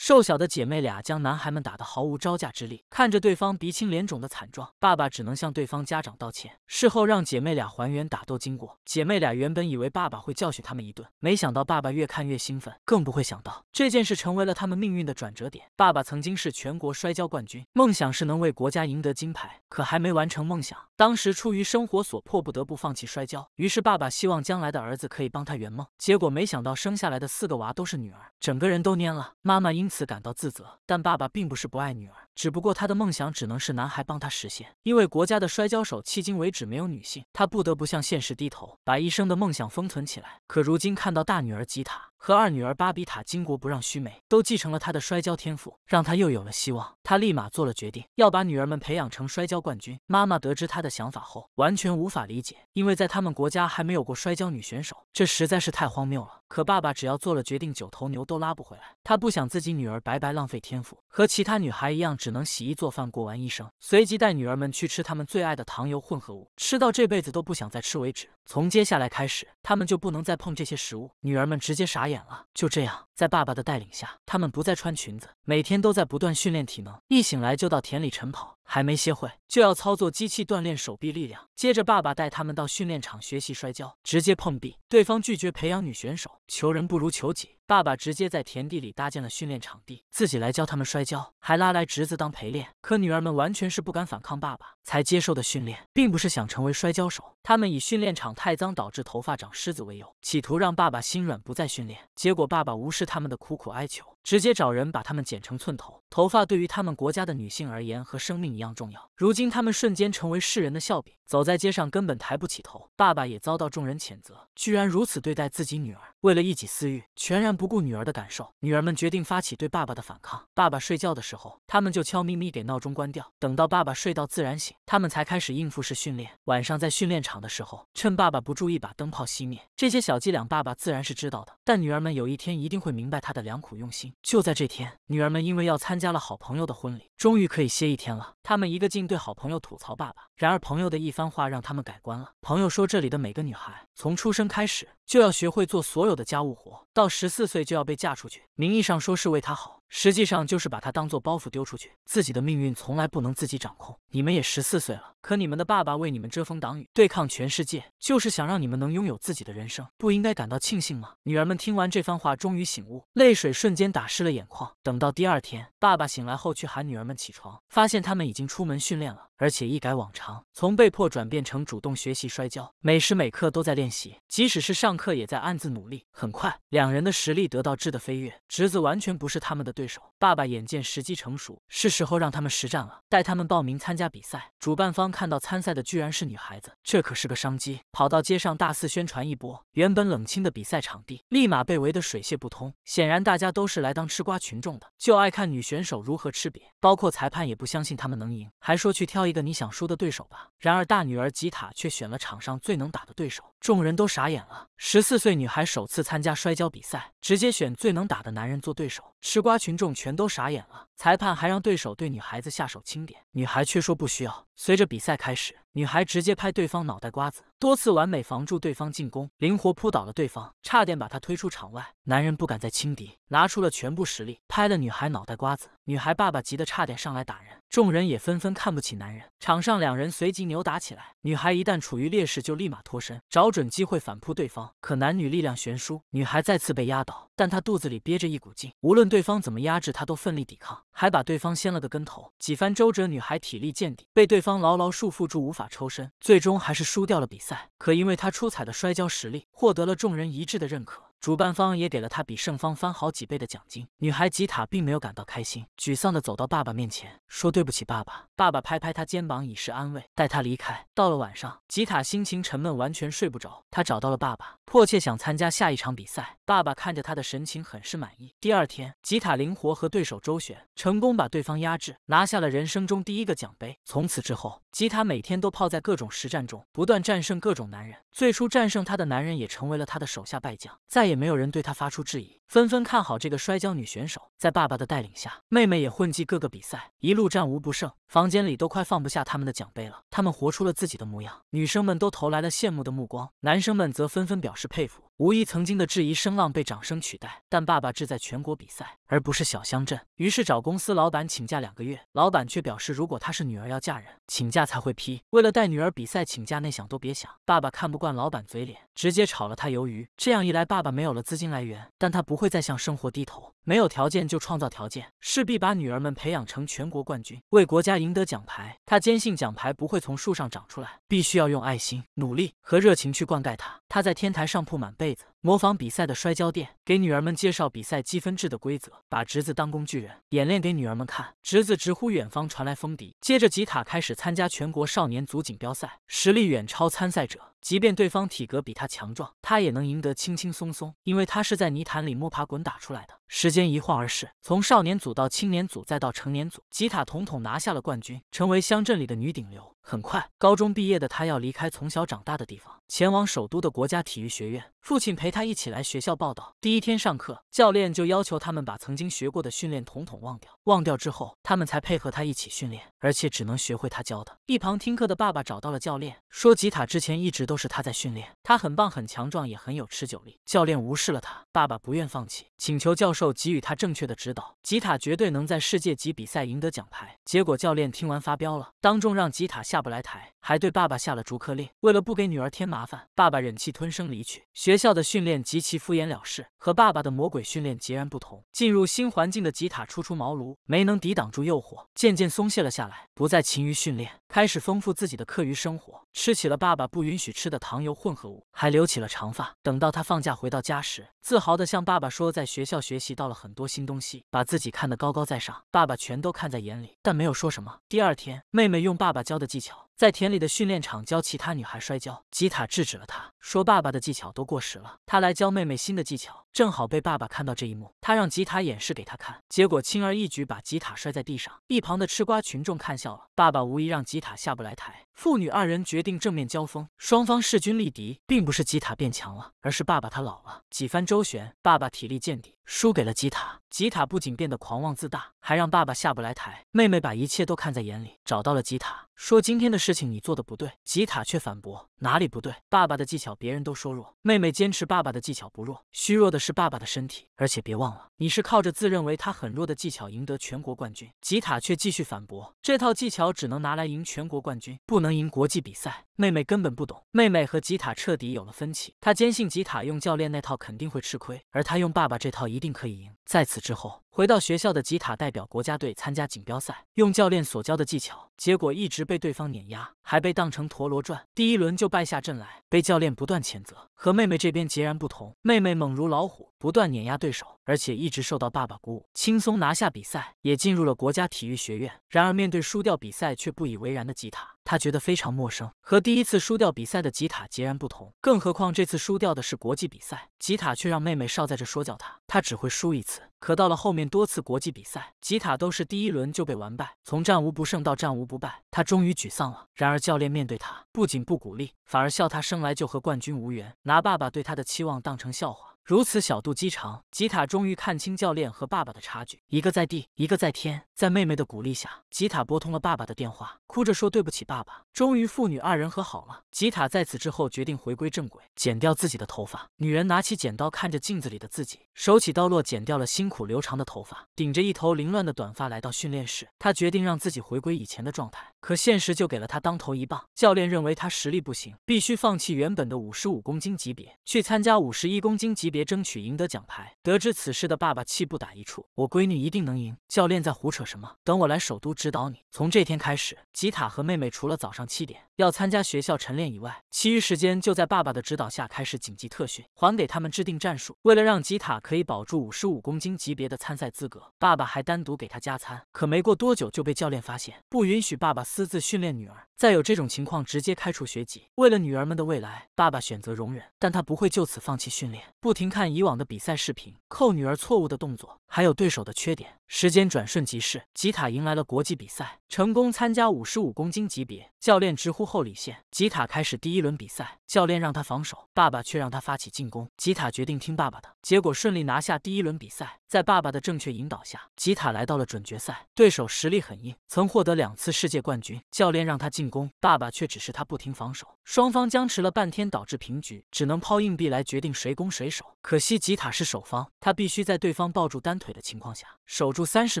瘦小的姐妹俩将男孩们打得毫无招架之力，看着对方鼻青脸肿的惨状，爸爸只能向对方家长道歉。事后让姐妹俩还原打斗经过，姐妹俩原本以为爸爸会教训他们一顿，没想到爸爸越看越兴奋，更不会想到这件事成为了他们命运的转折点。爸爸曾经是全国摔跤冠军，梦想是能为国家赢得金牌，可还没完成梦想，当时出于生活所迫不得不放弃摔跤，于是爸爸希望将来的儿子可以帮他圆梦。结果没想到生下来的四个娃都是女儿，整个人都蔫了。妈妈因。此感到自责，但爸爸并不是不爱女儿，只不过他的梦想只能是男孩帮他实现，因为国家的摔跤手迄今为止没有女性，他不得不向现实低头，把一生的梦想封存起来。可如今看到大女儿吉塔和二女儿巴比塔巾帼不让须眉，都继承了他的摔跤天赋，让他又有了希望。他立马做了决定，要把女儿们培养成摔跤冠军。妈妈得知他的想法后，完全无法理解，因为在他们国家还没有过摔跤女选手，这实在是太荒谬了。可爸爸只要做了决定，九头牛都拉不回来。他不想自己女儿白白浪费天赋，和其他女孩一样，只能洗衣做饭过完一生。随即带女儿们去吃他们最爱的糖油混合物，吃到这辈子都不想再吃为止。从接下来开始，他们就不能再碰这些食物。女儿们直接傻眼了。就这样，在爸爸的带领下，他们不再穿裙子，每天都在不断训练体能，一醒来就到田里晨跑。还没歇会，就要操作机器锻炼手臂力量。接着，爸爸带他们到训练场学习摔跤，直接碰壁。对方拒绝培养女选手，求人不如求己。爸爸直接在田地里搭建了训练场地，自己来教他们摔跤，还拉来侄子当陪练。可女儿们完全是不敢反抗，爸爸才接受的训练，并不是想成为摔跤手。他们以训练场太脏，导致头发长虱子为由，企图让爸爸心软不再训练。结果，爸爸无视他们的苦苦哀求。直接找人把他们剪成寸头，头发对于他们国家的女性而言和生命一样重要。如今他们瞬间成为世人的笑柄。走在街上根本抬不起头，爸爸也遭到众人谴责，居然如此对待自己女儿，为了一己私欲，全然不顾女儿的感受。女儿们决定发起对爸爸的反抗。爸爸睡觉的时候，他们就悄咪咪给闹钟关掉，等到爸爸睡到自然醒，他们才开始应付式训练。晚上在训练场的时候，趁爸爸不注意把灯泡熄灭。这些小伎俩爸爸自然是知道的，但女儿们有一天一定会明白他的良苦用心。就在这天，女儿们因为要参加了好朋友的婚礼，终于可以歇一天了。他们一个劲对好朋友吐槽爸爸，然而朋友的一思。番话让他们改观了。朋友说，这里的每个女孩从出生开始就要学会做所有的家务活，到十四岁就要被嫁出去。名义上说是为她好，实际上就是把她当做包袱丢出去。自己的命运从来不能自己掌控。你们也十四岁了，可你们的爸爸为你们遮风挡雨，对抗全世界，就是想让你们能拥有自己的人生，不应该感到庆幸吗？女儿们听完这番话，终于醒悟，泪水瞬间打湿了眼眶。等到第二天，爸爸醒来后去喊女儿们起床，发现他们已经出门训练了。而且一改往常，从被迫转变成主动学习摔跤，每时每刻都在练习，即使是上课也在暗自努力。很快，两人的实力得到质的飞跃，侄子完全不是他们的对手。爸爸眼见时机成熟，是时候让他们实战了，带他们报名参加比赛。主办方看到参赛的居然是女孩子，这可是个商机，跑到街上大肆宣传一波。原本冷清的比赛场地立马被围得水泄不通，显然大家都是来当吃瓜群众的，就爱看女选手如何吃瘪。包括裁判也不相信他们能赢，还说去挑。一个你想输的对手吧。然而，大女儿吉塔却选了场上最能打的对手，众人都傻眼了。十四岁女孩首次参加摔跤比赛，直接选最能打的男人做对手，吃瓜群众全都傻眼了。裁判还让对手对女孩子下手轻点，女孩却说不需要。随着比赛开始，女孩直接拍对方脑袋瓜子，多次完美防住对方进攻，灵活扑倒了对方，差点把他推出场外。男人不敢再轻敌，拿出了全部实力拍了女孩脑袋瓜子。女孩爸爸急得差点上来打人，众人也纷纷看不起男人。场上两人随即扭打起来，女孩一旦处于劣势就立马脱身，找准机会反扑对方。可男女力量悬殊，女孩再次被压倒，但她肚子里憋着一股劲，无论对方怎么压制，她都奋力抵抗，还把对方掀了个跟头。几番周折，女孩体力见底，被对方牢牢束缚住，无法抽身，最终还是输掉了比赛。可因为她出彩的摔跤实力，获得了众人一致的认可。主办方也给了他比胜方翻好几倍的奖金。女孩吉塔并没有感到开心，沮丧地走到爸爸面前，说：“对不起，爸爸。”爸爸拍拍他肩膀以示安慰，带他离开。到了晚上，吉塔心情沉闷，完全睡不着。他找到了爸爸，迫切想参加下一场比赛。爸爸看着他的神情，很是满意。第二天，吉塔灵活和对手周旋，成功把对方压制，拿下了人生中第一个奖杯。从此之后，吉塔每天都泡在各种实战中，不断战胜各种男人。最初战胜他的男人也成为了他的手下败将。在也没有人对她发出质疑，纷纷看好这个摔跤女选手。在爸爸的带领下，妹妹也混迹各个比赛，一路战无不胜，房间里都快放不下他们的奖杯了。他们活出了自己的模样，女生们都投来了羡慕的目光，男生们则纷纷表示佩服。无疑曾经的质疑声浪被掌声取代，但爸爸志在全国比赛，而不是小乡镇。于是找公司老板请假两个月，老板却表示如果他是女儿要嫁人请假才会批。为了带女儿比赛请假那想都别想。爸爸看不惯老板嘴脸，直接炒了他鱿鱼。这样一来爸爸没有了资金来源，但他不会再向生活低头。没有条件就创造条件，势必把女儿们培养成全国冠军，为国家赢得奖牌。他坚信奖牌不会从树上长出来，必须要用爱心、努力和热情去灌溉它。他在天台上铺满被。被子。模仿比赛的摔跤垫，给女儿们介绍比赛积分制的规则，把侄子当工具人演练给女儿们看。侄子直呼远方传来风笛，接着吉塔开始参加全国少年组锦标赛，实力远超参赛者，即便对方体格比他强壮，他也能赢得轻轻松松，因为他是在泥潭里摸爬滚打出来的。时间一晃而逝，从少年组到青年组再到成年组，吉塔统统拿下了冠军，成为乡镇里的女顶流。很快，高中毕业的他要离开从小长大的地方，前往首都的国家体育学院。父亲陪。陪他一起来学校报道。第一天上课，教练就要求他们把曾经学过的训练统统忘掉。忘掉之后，他们才配合他一起训练，而且只能学会他教的。一旁听课的爸爸找到了教练，说：“吉塔之前一直都是他在训练，他很棒，很强壮，也很有持久力。”教练无视了他。爸爸不愿放弃，请求教授给予他正确的指导。吉塔绝对能在世界级比赛赢得奖牌。结果，教练听完发飙了，当众让吉塔下不来台。还对爸爸下了逐客令。为了不给女儿添麻烦，爸爸忍气吞声离去。学校的训练极其敷衍了事，和爸爸的魔鬼训练截然不同。进入新环境的吉塔初出茅庐，没能抵挡住诱惑，渐渐松懈了下来，不再勤于训练，开始丰富自己的课余生活，吃起了爸爸不允许吃的糖油混合物，还留起了长发。等到他放假回到家时，自豪地向爸爸说：“在学校学习到了很多新东西，把自己看得高高在上。”爸爸全都看在眼里，但没有说什么。第二天，妹妹用爸爸教的技巧。在田里的训练场教其他女孩摔跤，吉塔制止了他，说：“爸爸的技巧都过时了，他来教妹妹新的技巧。”正好被爸爸看到这一幕，他让吉塔演示给他看，结果轻而易举把吉塔摔在地上。一旁的吃瓜群众看笑了，爸爸无疑让吉塔下不来台。父女二人决定正面交锋，双方势均力敌，并不是吉塔变强了，而是爸爸他老了。几番周旋，爸爸体力见底，输给了吉塔。吉塔不仅变得狂妄自大，还让爸爸下不来台。妹妹把一切都看在眼里，找到了吉塔，说：“今天的事情你做的不对。”吉塔却反驳。哪里不对？爸爸的技巧，别人都说弱，妹妹坚持爸爸的技巧不弱，虚弱的是爸爸的身体。而且别忘了，你是靠着自认为他很弱的技巧赢得全国冠军。吉塔却继续反驳，这套技巧只能拿来赢全国冠军，不能赢国际比赛。妹妹根本不懂，妹妹和吉塔彻底有了分歧。她坚信吉塔用教练那套肯定会吃亏，而她用爸爸这套一定可以赢。在此之后，回到学校的吉塔代表国家队参加锦标赛，用教练所教的技巧，结果一直被对方碾压，还被当成陀螺转，第一轮就败下阵来，被教练不断谴责。和妹妹这边截然不同，妹妹猛如老虎，不断碾压对手。而且一直受到爸爸鼓舞，轻松拿下比赛，也进入了国家体育学院。然而，面对输掉比赛却不以为然的吉塔，他觉得非常陌生，和第一次输掉比赛的吉塔截然不同。更何况这次输掉的是国际比赛，吉塔却让妹妹少在这说教他，他只会输一次。可到了后面多次国际比赛，吉塔都是第一轮就被完败。从战无不胜到战无不败，他终于沮丧了。然而教练面对他，不仅不鼓励，反而笑他生来就和冠军无缘，拿爸爸对他的期望当成笑话。如此小肚鸡肠，吉塔终于看清教练和爸爸的差距，一个在地，一个在天。在妹妹的鼓励下，吉塔拨通了爸爸的电话，哭着说：“对不起，爸爸。”终于，父女二人和好了。吉塔在此之后决定回归正轨，剪掉自己的头发。女人拿起剪刀，看着镜子里的自己，手起刀落，剪掉了辛苦留长的头发，顶着一头凌乱的短发来到训练室。她决定让自己回归以前的状态。可现实就给了他当头一棒。教练认为他实力不行，必须放弃原本的五十五公斤级别，去参加五十一公斤级别，争取赢得奖牌。得知此事的爸爸气不打一处，我闺女一定能赢。教练在胡扯什么？等我来首都指导你。从这天开始，吉塔和妹妹除了早上七点。要参加学校晨练以外，其余时间就在爸爸的指导下开始紧急特训，还给他们制定战术。为了让吉塔可以保住五十五公斤级别的参赛资格，爸爸还单独给她加餐。可没过多久就被教练发现，不允许爸爸私自训练女儿，再有这种情况直接开除学籍。为了女儿们的未来，爸爸选择容忍，但他不会就此放弃训练，不停看以往的比赛视频，扣女儿错误的动作，还有对手的缺点。时间转瞬即逝，吉塔迎来了国际比赛，成功参加五十五公斤级别，教练直呼。后，李现吉塔开始第一轮比赛，教练让他防守，爸爸却让他发起进攻。吉塔决定听爸爸的，结果顺利拿下第一轮比赛。在爸爸的正确引导下，吉塔来到了准决赛，对手实力很硬，曾获得两次世界冠军。教练让他进攻，爸爸却只是他不停防守，双方僵持了半天，导致平局，只能抛硬币来决定谁攻谁守。可惜吉塔是守方，他必须在对方抱住单腿的情况下。守住三十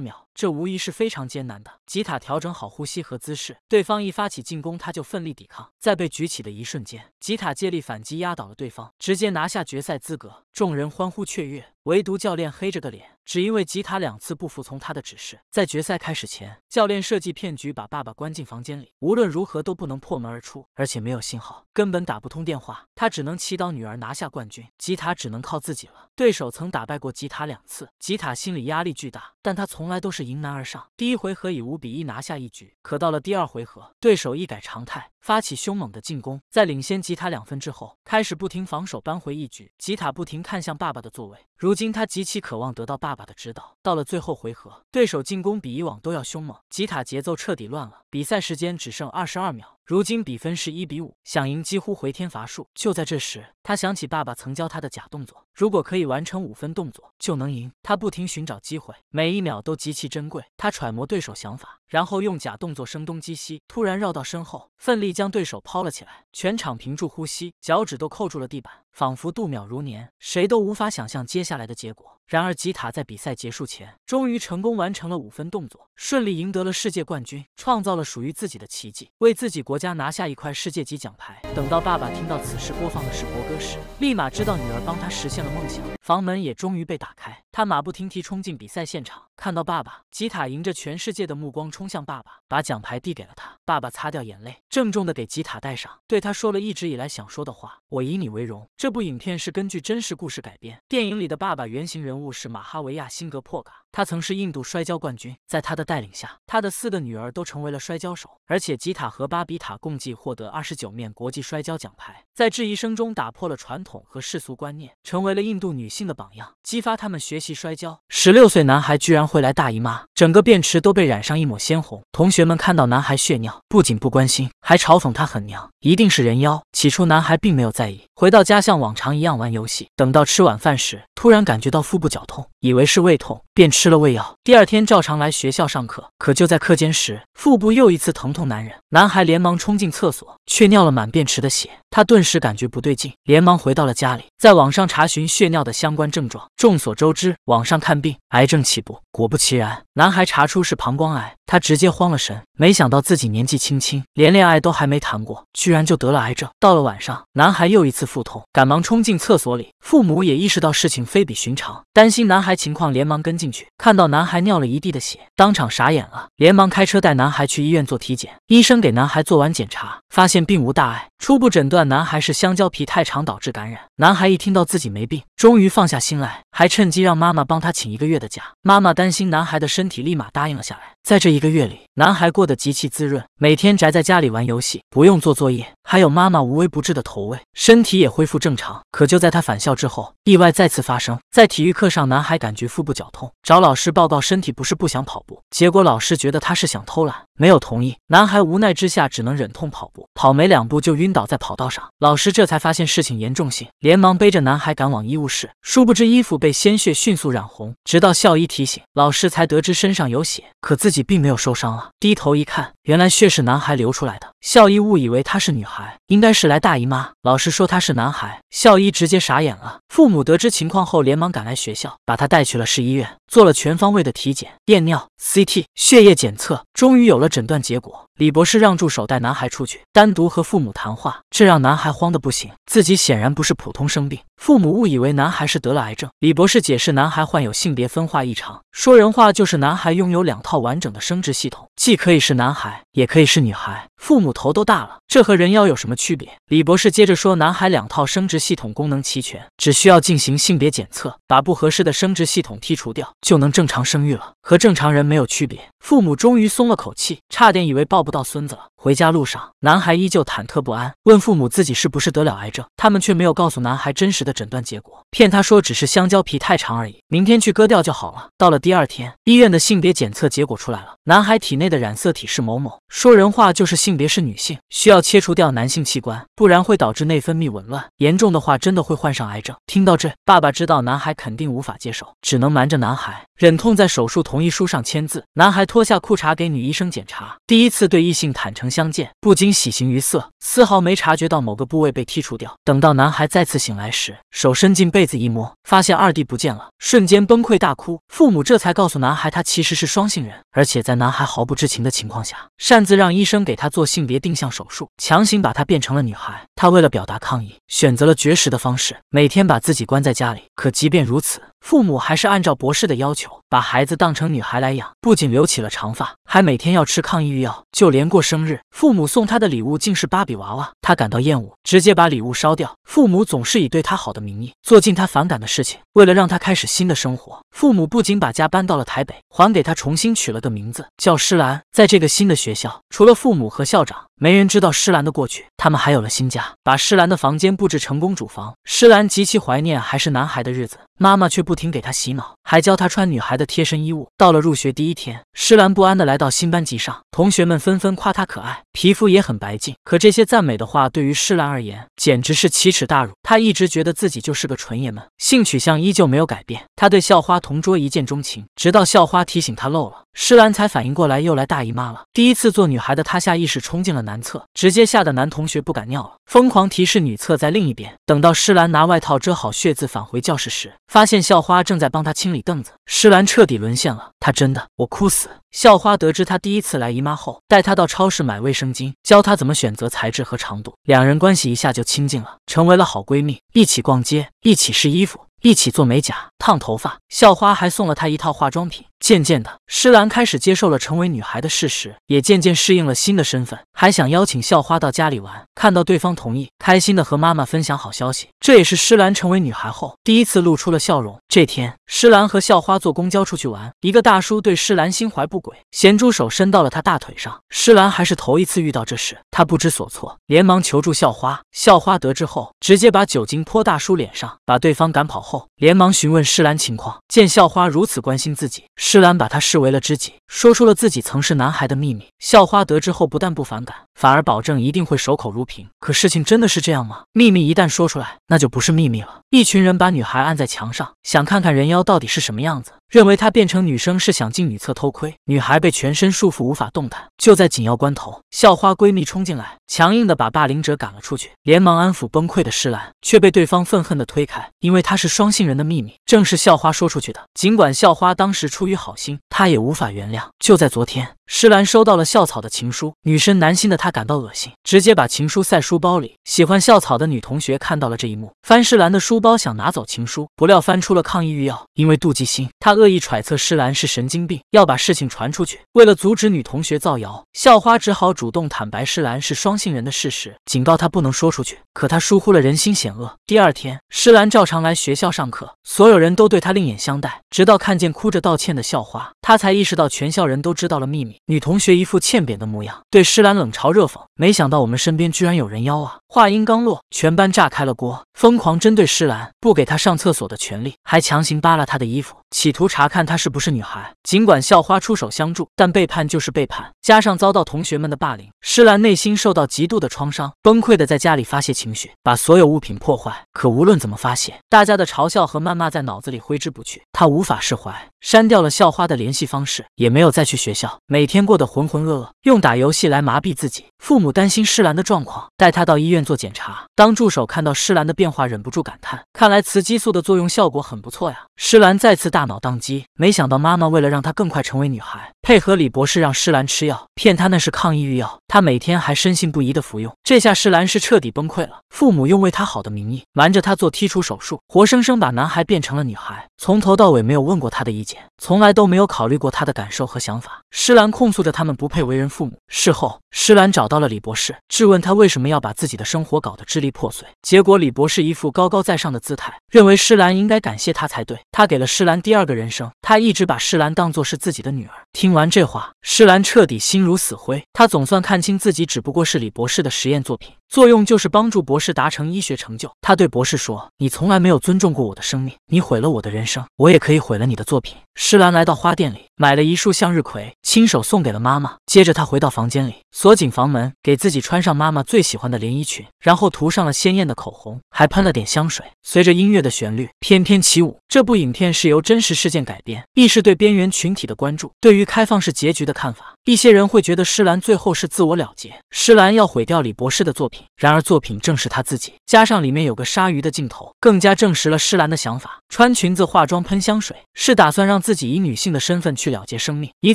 秒，这无疑是非常艰难的。吉塔调整好呼吸和姿势，对方一发起进攻，他就奋力抵抗。在被举起的一瞬间，吉塔借力反击，压倒了对方，直接拿下决赛资格。众人欢呼雀跃，唯独教练黑着个脸，只因为吉塔两次不服从他的指示。在决赛开始前，教练设计骗局，把爸爸关进房间里，无论如何都不能破门而出，而且没有信号，根本打不通电话。他只能祈祷女儿拿下冠军。吉塔只能靠自己了。对手曾打败过吉塔两次，吉塔心理压力巨大，但他从来都是迎难而上。第一回合以五比一拿下一局，可到了第二回合，对手一改常态，发起凶猛的进攻，在领先吉塔两分之后，开始不停防守，扳回一局。吉塔不停。看向爸爸的座位，如今他极其渴望得到爸爸的指导。到了最后回合，对手进攻比以往都要凶猛，吉塔节奏彻底乱了。比赛时间只剩二十二秒。如今比分是一比五，想赢几乎回天乏术。就在这时，他想起爸爸曾教他的假动作，如果可以完成五分动作，就能赢。他不停寻找机会，每一秒都极其珍贵。他揣摩对手想法，然后用假动作声东击西。突然绕到身后，奋力将对手抛了起来。全场屏住呼吸，脚趾都扣住了地板，仿佛度秒如年。谁都无法想象接下来的结果。然而吉塔在比赛结束前，终于成功完成了五分动作，顺利赢得了世界冠军，创造了属于自己的奇迹，为自己国。家拿下一块世界级奖牌。等到爸爸听到此时播放的是国歌时，立马知道女儿帮他实现了梦想。房门也终于被打开，他马不停蹄冲进比赛现场，看到爸爸吉塔迎着全世界的目光冲向爸爸，把奖牌递给了他。爸爸擦掉眼泪，郑重地给吉塔戴上，对他说了一直以来想说的话。我以你为荣。这部影片是根据真实故事改编。电影里的爸爸原型人物是马哈维亚辛格珀卡，他曾是印度摔跤冠军。在他的带领下，他的四个女儿都成为了摔跤手，而且吉塔和巴比塔共计获得二十九面国际摔跤奖牌。在质疑声中打破了传统和世俗观念，成为了印度女性的榜样，激发她们学习摔跤。十六岁男孩居然会来大姨妈，整个便池都被染上一抹鲜红。同学们看到男孩血尿，不仅不关心，还嘲讽他很娘，一定是人妖。起初男孩并没有。在意，回到家像往常一样玩游戏。等到吃晚饭时，突然感觉到腹部绞痛，以为是胃痛。便吃了胃药，第二天照常来学校上课。可就在课间时，腹部又一次疼痛难忍，男孩连忙冲进厕所，却尿了满便池的血。他顿时感觉不对劲，连忙回到了家里，在网上查询血尿的相关症状。众所周知，网上看病，癌症起步。果不其然，男孩查出是膀胱癌。他直接慌了神，没想到自己年纪轻轻，连恋爱都还没谈过，居然就得了癌症。到了晚上，男孩又一次腹痛，赶忙冲进厕所里。父母也意识到事情非比寻常，担心男孩情况，连忙跟进。看到男孩尿了一地的血，当场傻眼了，连忙开车带男孩去医院做体检。医生给男孩做完检查，发现并无大碍，初步诊断男孩是香蕉皮太长导致感染。男孩一听到自己没病，终于放下心来，还趁机让妈妈帮他请一个月的假。妈妈担心男孩的身体，立马答应了下来。在这一个月里，男孩过得极其滋润，每天宅在家里玩游戏，不用做作业，还有妈妈无微不至的投喂，身体也恢复正常。可就在他返校之后，意外再次发生在体育课上，男孩感觉腹部绞痛，找老师报告身体不是不想跑步，结果老师觉得他是想偷懒。没有同意，男孩无奈之下只能忍痛跑步，跑没两步就晕倒在跑道上。老师这才发现事情严重性，连忙背着男孩赶往医务室。殊不知衣服被鲜血迅速染红，直到校医提醒，老师才得知身上有血，可自己并没有受伤啊。低头一看，原来血是男孩流出来的。校医误以为她是女孩，应该是来大姨妈。老师说她是男孩，校医直接傻眼了。父母得知情况后，连忙赶来学校，把她带去了市医院，做了全方位的体检、验尿、CT、血液检测，终于有了。诊断结果。李博士让助手带男孩出去，单独和父母谈话，这让男孩慌得不行。自己显然不是普通生病，父母误以为男孩是得了癌症。李博士解释，男孩患有性别分化异常，说人话就是男孩拥有两套完整的生殖系统，既可以是男孩，也可以是女孩。父母头都大了，这和人妖有什么区别？李博士接着说，男孩两套生殖系统功能齐全，只需要进行性别检测，把不合适的生殖系统剔除掉，就能正常生育了，和正常人没有区别。父母终于松了口气，差点以为抱。不到孙子了。回家路上，男孩依旧忐忑不安，问父母自己是不是得了癌症，他们却没有告诉男孩真实的诊断结果，骗他说只是香蕉皮太长而已，明天去割掉就好了。到了第二天，医院的性别检测结果出来了，男孩体内的染色体是某某，说人话就是性别是女性，需要切除掉男性器官，不然会导致内分泌紊乱，严重的话真的会患上癌症。听到这，爸爸知道男孩肯定无法接受，只能瞒着男孩，忍痛在手术同意书上签字。男孩脱下裤衩给女医生检查，第一次对异性坦诚相。相见不禁喜形于色，丝毫没察觉到某个部位被剔除掉。等到男孩再次醒来时，手伸进被子一摸，发现二弟不见了，瞬间崩溃大哭。父母这才告诉男孩，他其实是双性人，而且在男孩毫不知情的情况下，擅自让医生给他做性别定向手术，强行把他变成了女孩。他为了表达抗议，选择了绝食的方式，每天把自己关在家里。可即便如此，父母还是按照博士的要求，把孩子当成女孩来养，不仅留起了长发，还每天要吃抗抑郁药。就连过生日，父母送他的礼物竟是芭比娃娃，他感到厌恶，直接把礼物烧掉。父母总是以对他好的名义，做尽他反感的事情。为了让他开始新的生活，父母不仅把家搬到了台北，还给他重新取了个名字，叫诗兰。在这个新的学校，除了父母和校长。没人知道诗兰的过去，他们还有了新家，把诗兰的房间布置成公主房。诗兰极其怀念还是男孩的日子，妈妈却不停给她洗脑，还教她穿女孩的贴身衣物。到了入学第一天，诗兰不安地来到新班级上，同学们纷纷夸她可爱，皮肤也很白净。可这些赞美的话对于诗兰而言，简直是奇耻大辱。她一直觉得自己就是个纯爷们，性取向依旧没有改变。她对校花同桌一见钟情，直到校花提醒她漏了，诗兰才反应过来又来大姨妈了。第一次做女孩的她下意识冲进了。男厕直接吓得男同学不敢尿了，疯狂提示女厕在另一边。等到施兰拿外套遮好血渍返回教室时，发现校花正在帮他清理凳子。施兰彻底沦陷了，他真的我哭死。校花得知她第一次来姨妈后，带她到超市买卫生巾，教她怎么选择材质和长度。两人关系一下就亲近了，成为了好闺蜜，一起逛街，一起试衣服，一起做美甲、烫头发。校花还送了她一套化妆品。渐渐的，施兰开始接受了成为女孩的事实，也渐渐适应了新的身份，还想邀请校花到家里玩。看到对方同意，开心的和妈妈分享好消息，这也是施兰成为女孩后第一次露出了笑容。这天，施兰和校花坐公交出去玩，一个大叔对施兰心怀不轨，咸猪手伸到了她大腿上。施兰还是头一次遇到这事，她不知所措，连忙求助校花。校花得知后，直接把酒精泼大叔脸上，把对方赶跑后，连忙询问施兰情况。见校花如此关心自己，施兰把她视为了知己，说出了自己曾是男孩的秘密。校花得知后，不但不反感，反而保证一定会守口如瓶。可事情真的是这样吗？秘密一旦说出来，那就不是秘密了。一群人把女孩按在墙上，想看看人妖到底是什么样子，认为她变成女生是想进女厕偷窥。女孩被全身束缚，无法动弹。就在紧要关头，校花闺蜜冲进来，强硬的把霸凌者赶了出去，连忙安抚崩溃的施兰，却被对方愤恨的推开，因为她是双性人的秘密，正是校花说出去的。尽管校花当时出于好心，他也无法原谅。就在昨天。诗兰收到了校草的情书，女生男心的她感到恶心，直接把情书塞书包里。喜欢校草的女同学看到了这一幕，翻诗兰的书包想拿走情书，不料翻出了抗议郁药。因为妒忌心，他恶意揣测诗兰是神经病，要把事情传出去。为了阻止女同学造谣，校花只好主动坦白诗兰是双性人的事实，警告她不能说出去。可她疏忽了人心险恶。第二天，诗兰照常来学校上课，所有人都对她另眼相待。直到看见哭着道歉的校花，她才意识到全校人都知道了秘密。女同学一副欠扁的模样，对施兰冷嘲热讽。没想到我们身边居然有人妖啊！话音刚落，全班炸开了锅，疯狂针对施兰，不给她上厕所的权利，还强行扒拉她的衣服。企图查看她是不是女孩。尽管校花出手相助，但背叛就是背叛。加上遭到同学们的霸凌，施兰内心受到极度的创伤，崩溃的在家里发泄情绪，把所有物品破坏。可无论怎么发泄，大家的嘲笑和谩骂在脑子里挥之不去，她无法释怀，删掉了校花的联系方式，也没有再去学校，每天过得浑浑噩噩，用打游戏来麻痹自己。父母担心施兰的状况，带她到医院做检查。当助手看到施兰的变化，忍不住感叹：“看来雌激素的作用效果很不错呀。”施兰再次大。大脑宕机，没想到妈妈为了让他更快成为女孩，配合李博士让施兰吃药，骗他那是抗抑郁药，他每天还深信不疑的服用。这下施兰是彻底崩溃了。父母用为他好的名义，瞒着他做剔除手术，活生生把男孩变成了女孩，从头到尾没有问过他的意见。从来都没有考虑过他的感受和想法，施兰控诉着他们不配为人父母。事后，施兰找到了李博士，质问他为什么要把自己的生活搞得支离破碎。结果，李博士一副高高在上的姿态，认为施兰应该感谢他才对，他给了施兰第二个人生，他一直把施兰当作是自己的女儿。听完这话，诗兰彻底心如死灰。他总算看清自己只不过是李博士的实验作品，作用就是帮助博士达成医学成就。他对博士说：“你从来没有尊重过我的生命，你毁了我的人生，我也可以毁了你的作品。”诗兰来到花店里，买了一束向日葵，亲手送给了妈妈。接着，他回到房间里，锁紧房门，给自己穿上妈妈最喜欢的连衣裙，然后涂上了鲜艳的口红，还喷了点香水。随着音乐的旋律，翩翩起舞。这部影片是由真实事件改编，亦是对边缘群体的关注。对。于对开放式结局的看法。一些人会觉得施兰最后是自我了结，施兰要毁掉李博士的作品，然而作品正是他自己，加上里面有个鲨鱼的镜头，更加证实了施兰的想法。穿裙子、化妆、喷香水，是打算让自己以女性的身份去了结生命，以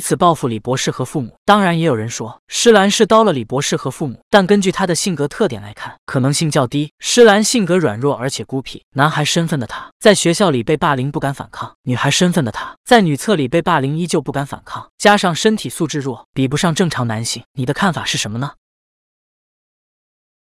此报复李博士和父母。当然，也有人说施兰是刀了李博士和父母，但根据他的性格特点来看，可能性较低。施兰性格软弱而且孤僻，男孩身份的他在学校里被霸凌不敢反抗，女孩身份的他在女厕里被霸凌依旧不敢反抗，加上身体素质弱。比不上正常男性，你的看法是什么呢？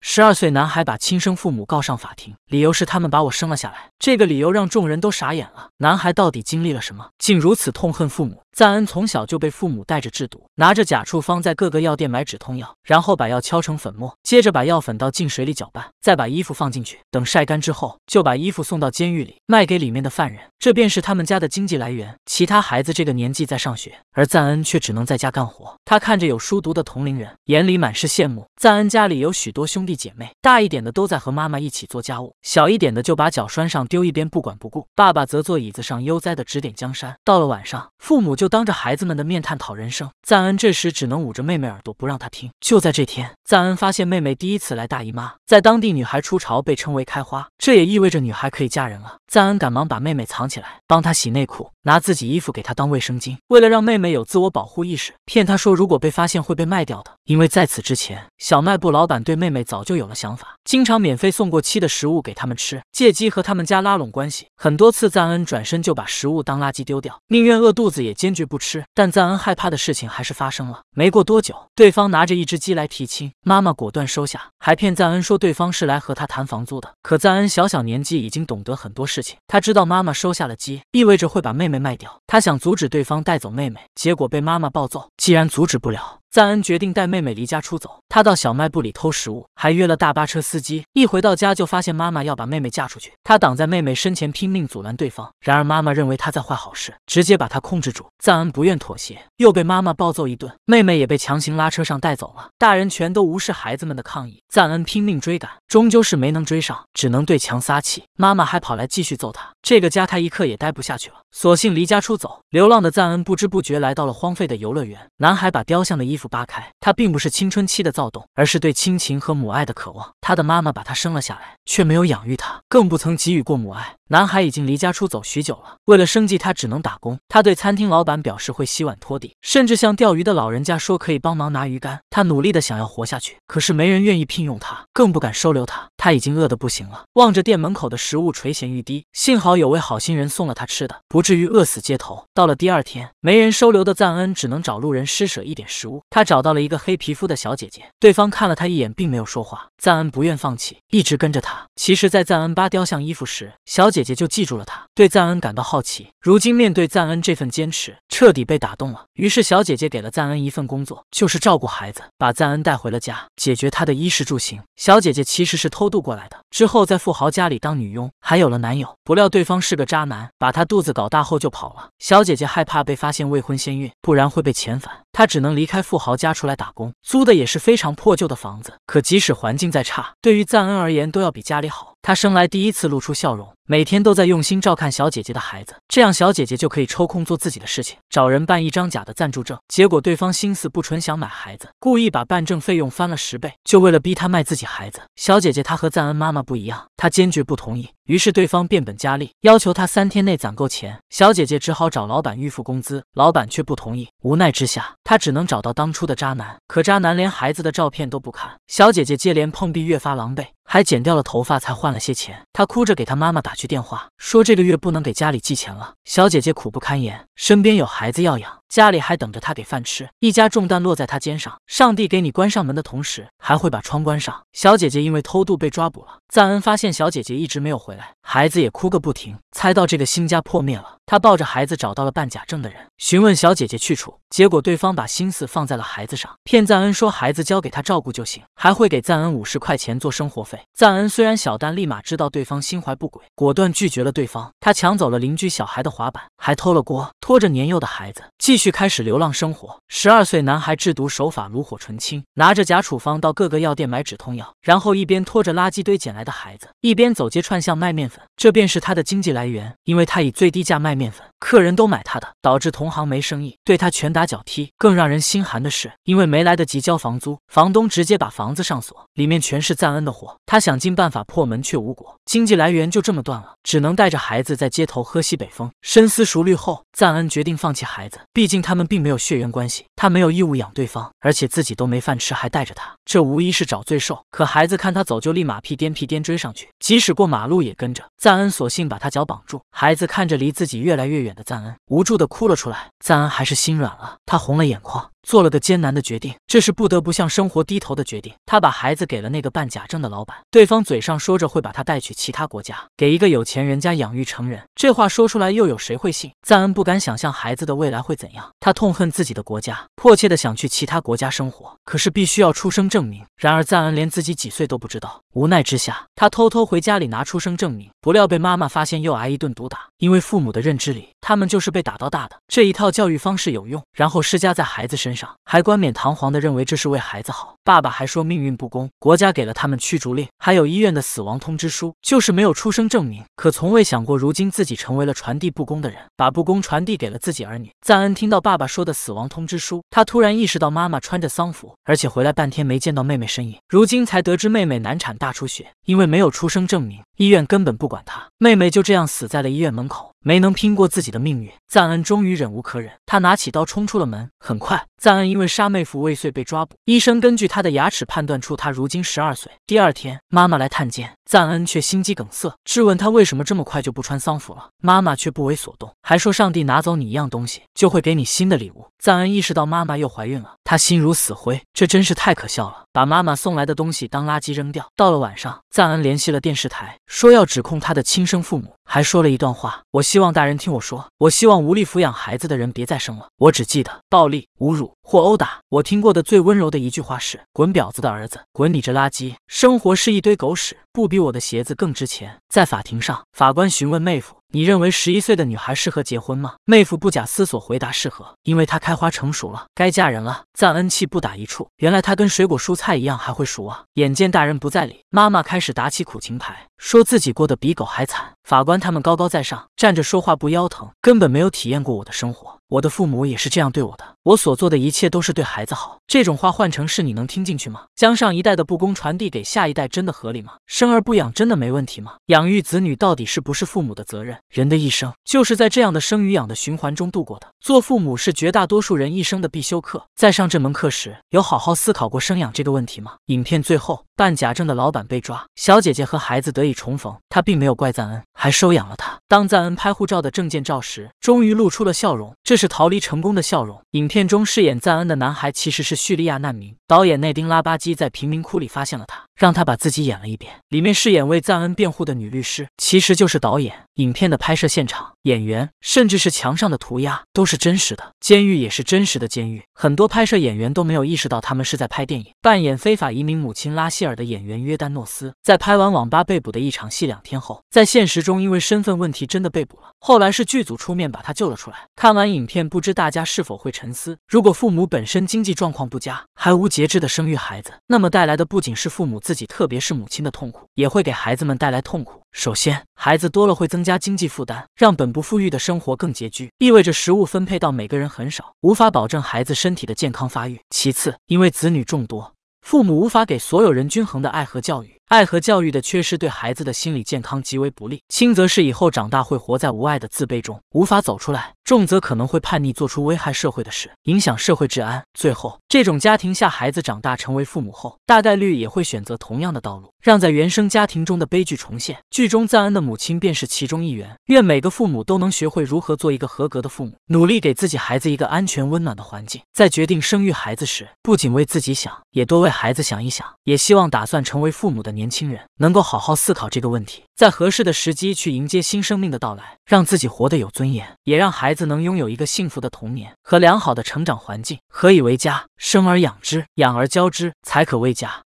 十二岁男孩把亲生父母告上法庭，理由是他们把我生了下来。这个理由让众人都傻眼了。男孩到底经历了什么，竟如此痛恨父母？赞恩从小就被父母带着制毒，拿着假处方在各个药店买止痛药，然后把药敲成粉末，接着把药粉倒进水里搅拌，再把衣服放进去，等晒干之后，就把衣服送到监狱里，卖给里面的犯人。这便是他们家的经济来源。其他孩子这个年纪在上学，而赞恩却只能在家干活。他看着有书读的同龄人，眼里满是羡慕。赞恩家里有许多兄弟。姐妹大一点的都在和妈妈一起做家务，小一点的就把脚拴上丢一边不管不顾。爸爸则坐椅子上悠哉的指点江山。到了晚上，父母就当着孩子们的面探讨人生。赞恩这时只能捂着妹妹耳朵不让她听。就在这天，赞恩发现妹妹第一次来大姨妈，在当地女孩出潮被称为开花，这也意味着女孩可以嫁人了。赞恩赶忙把妹妹藏起来，帮她洗内裤，拿自己衣服给她当卫生巾。为了让妹妹有自我保护意识，骗她说如果被发现会被卖掉的。因为在此之前，小卖部老板对妹妹早。早就有了想法，经常免费送过期的食物给他们吃，借机和他们家拉拢关系。很多次，赞恩转身就把食物当垃圾丢掉，宁愿饿肚子也坚决不吃。但赞恩害怕的事情还是发生了。没过多久，对方拿着一只鸡来提亲，妈妈果断收下，还骗赞恩说对方是来和他谈房租的。可赞恩小小年纪已经懂得很多事情，他知道妈妈收下了鸡，意味着会把妹妹卖掉。他想阻止对方带走妹妹，结果被妈妈暴揍。既然阻止不了。赞恩决定带妹妹离家出走，他到小卖部里偷食物，还约了大巴车司机。一回到家，就发现妈妈要把妹妹嫁出去。他挡在妹妹身前，拼命阻拦对方。然而妈妈认为他在坏好事，直接把他控制住。赞恩不愿妥协，又被妈妈暴揍一顿。妹妹也被强行拉车上带走了。大人全都无视孩子们的抗议，赞恩拼命追赶，终究是没能追上，只能对墙撒气。妈妈还跑来继续揍他。这个家他一刻也待不下去了，索性离家出走。流浪的赞恩不知不觉来到了荒废的游乐园。男孩把雕像的衣服。父扒开，他并不是青春期的躁动，而是对亲情和母爱的渴望。他的妈妈把他生了下来，却没有养育他，更不曾给予过母爱。男孩已经离家出走许久了，为了生计，他只能打工。他对餐厅老板表示会洗碗拖地，甚至向钓鱼的老人家说可以帮忙拿鱼竿。他努力的想要活下去，可是没人愿意聘用他，更不敢收留他。他已经饿得不行了，望着店门口的食物垂涎欲滴。幸好有位好心人送了他吃的，不至于饿死街头。到了第二天，没人收留的赞恩只能找路人施舍一点食物。他找到了一个黑皮肤的小姐姐，对方看了他一眼，并没有说话。赞恩不愿放弃，一直跟着他。其实，在赞恩扒雕像衣服时，小姐。姐姐就记住了他，对赞恩感到好奇。如今面对赞恩这份坚持，彻底被打动了。于是小姐姐给了赞恩一份工作，就是照顾孩子，把赞恩带回了家，解决他的衣食住行。小姐姐其实是偷渡过来的，之后在富豪家里当女佣，还有了男友。不料对方是个渣男，把她肚子搞大后就跑了。小姐姐害怕被发现未婚先孕，不然会被遣返，她只能离开富豪家出来打工，租的也是非常破旧的房子。可即使环境再差，对于赞恩而言都要比家里好。他生来第一次露出笑容，每天都在用心照看小姐姐的孩子，这样小姐姐就可以抽空做自己的事情，找人办一张假的暂住证。结果对方心思不纯，想买孩子，故意把办证费用翻了十倍，就为了逼她卖自己孩子。小姐姐她和赞恩妈妈不一样，她坚决不同意。于是对方变本加厉，要求他三天内攒够钱。小姐姐只好找老板预付工资，老板却不同意。无奈之下，她只能找到当初的渣男，可渣男连孩子的照片都不看。小姐姐接连碰壁，越发狼狈，还剪掉了头发才换了些钱。她哭着给她妈妈打去电话，说这个月不能给家里寄钱了。小姐姐苦不堪言，身边有孩子要养。家里还等着他给饭吃，一家重担落在他肩上。上帝给你关上门的同时，还会把窗关上。小姐姐因为偷渡被抓捕了。赞恩发现小姐姐一直没有回来，孩子也哭个不停，猜到这个新家破灭了。他抱着孩子找到了办假证的人，询问小姐姐去处，结果对方把心思放在了孩子上，骗赞恩说孩子交给他照顾就行，还会给赞恩五十块钱做生活费。赞恩虽然小，但立马知道对方心怀不轨，果断拒绝了对方。他抢走了邻居小孩的滑板，还偷了锅，拖着年幼的孩子继。去开始流浪生活。十二岁男孩制毒手法炉火纯青，拿着假处方到各个药店买止痛药，然后一边拖着垃圾堆捡来的孩子，一边走街串巷卖面粉，这便是他的经济来源。因为他以最低价卖面粉，客人都买他的，导致同行没生意，对他拳打脚踢。更让人心寒的是，因为没来得及交房租，房东直接把房子上锁，里面全是赞恩的货。他想尽办法破门却无果，经济来源就这么断了，只能带着孩子在街头喝西北风。深思熟虑后，赞恩决定放弃孩子，毕。毕竟他们并没有血缘关系，他没有义务养对方，而且自己都没饭吃，还带着他，这无疑是找罪受。可孩子看他走，就立马屁颠屁颠追上去，即使过马路也跟着。赞恩索性把他脚绑住，孩子看着离自己越来越远的赞恩，无助的哭了出来。赞恩还是心软了，他红了眼眶。做了个艰难的决定，这是不得不向生活低头的决定。他把孩子给了那个办假证的老板，对方嘴上说着会把他带去其他国家，给一个有钱人家养育成人。这话说出来，又有谁会信？赞恩不敢想象孩子的未来会怎样，他痛恨自己的国家，迫切的想去其他国家生活，可是必须要出生证明。然而赞恩连自己几岁都不知道，无奈之下，他偷偷回家里拿出生证明。不料被妈妈发现，又挨一顿毒打。因为父母的认知里，他们就是被打到大的这一套教育方式有用，然后施加在孩子身上，还冠冕堂皇的认为这是为孩子好。爸爸还说命运不公，国家给了他们驱逐令，还有医院的死亡通知书，就是没有出生证明。可从未想过，如今自己成为了传递不公的人，把不公传递给了自己儿女。赞恩听到爸爸说的死亡通知书，他突然意识到妈妈穿着丧服，而且回来半天没见到妹妹身影，如今才得知妹妹难产大出血，因为没有出生证明，医院根本不。管他，妹妹就这样死在了医院门口。没能拼过自己的命运，赞恩终于忍无可忍，他拿起刀冲出了门。很快，赞恩因为杀妹夫未遂被抓捕。医生根据他的牙齿判断出他如今十二岁。第二天，妈妈来探监，赞恩却心肌梗塞，质问他为什么这么快就不穿丧服了。妈妈却不为所动，还说上帝拿走你一样东西，就会给你新的礼物。赞恩意识到妈妈又怀孕了，他心如死灰，这真是太可笑了，把妈妈送来的东西当垃圾扔掉。到了晚上，赞恩联系了电视台，说要指控他的亲生父母。还说了一段话，我希望大人听我说，我希望无力抚养孩子的人别再生了。我只记得暴力、侮辱或殴打。我听过的最温柔的一句话是：“滚婊子的儿子，滚你这垃圾，生活是一堆狗屎，不比我的鞋子更值钱。”在法庭上，法官询问妹夫。你认为十一岁的女孩适合结婚吗？妹夫不假思索回答：适合，因为她开花成熟了，该嫁人了。赞恩气不打一处，原来她跟水果蔬菜一样还会熟啊！眼见大人不在理，妈妈开始打起苦情牌，说自己过得比狗还惨。法官他们高高在上，站着说话不腰疼，根本没有体验过我的生活。我的父母也是这样对我的，我所做的一切都是对孩子好。这种话换成是你能听进去吗？将上一代的不公传递给下一代，真的合理吗？生而不养，真的没问题吗？养育子女到底是不是父母的责任？人的一生就是在这样的生与养的循环中度过的。做父母是绝大多数人一生的必修课，在上这门课时，有好好思考过生养这个问题吗？影片最后，办假证的老板被抓，小姐姐和孩子得以重逢，她并没有怪赞恩，还收养了他。当赞恩拍护照的证件照时，终于露出了笑容。这。是逃离成功的笑容。影片中饰演赞恩的男孩其实是叙利亚难民，导演内丁·拉巴基在贫民窟里发现了他，让他把自己演了一遍。里面饰演为赞恩辩护的女律师，其实就是导演。影片的拍摄现场、演员，甚至是墙上的涂鸦，都是真实的。监狱也是真实的监狱。很多拍摄演员都没有意识到他们是在拍电影。扮演非法移民母亲拉希尔的演员约旦诺斯，在拍完网吧被捕的一场戏两天后，在现实中因为身份问题真的被捕了。后来是剧组出面把他救了出来。看完影。片不知大家是否会沉思：如果父母本身经济状况不佳，还无节制的生育孩子，那么带来的不仅是父母自己，特别是母亲的痛苦，也会给孩子们带来痛苦。首先，孩子多了会增加经济负担，让本不富裕的生活更拮据，意味着食物分配到每个人很少，无法保证孩子身体的健康发育。其次，因为子女众多，父母无法给所有人均衡的爱和教育。爱和教育的缺失，对孩子的心理健康极为不利。轻则是以后长大会活在无爱的自卑中，无法走出来；重则可能会叛逆，做出危害社会的事，影响社会治安。最后，这种家庭下孩子长大成为父母后，大概率也会选择同样的道路。让在原生家庭中的悲剧重现。剧中赞恩的母亲便是其中一员。愿每个父母都能学会如何做一个合格的父母，努力给自己孩子一个安全温暖的环境。在决定生育孩子时，不仅为自己想，也多为孩子想一想。也希望打算成为父母的年轻人能够好好思考这个问题，在合适的时机去迎接新生命的到来，让自己活得有尊严，也让孩子能拥有一个幸福的童年和良好的成长环境。何以为家？生而养之，养而教之，才可为家。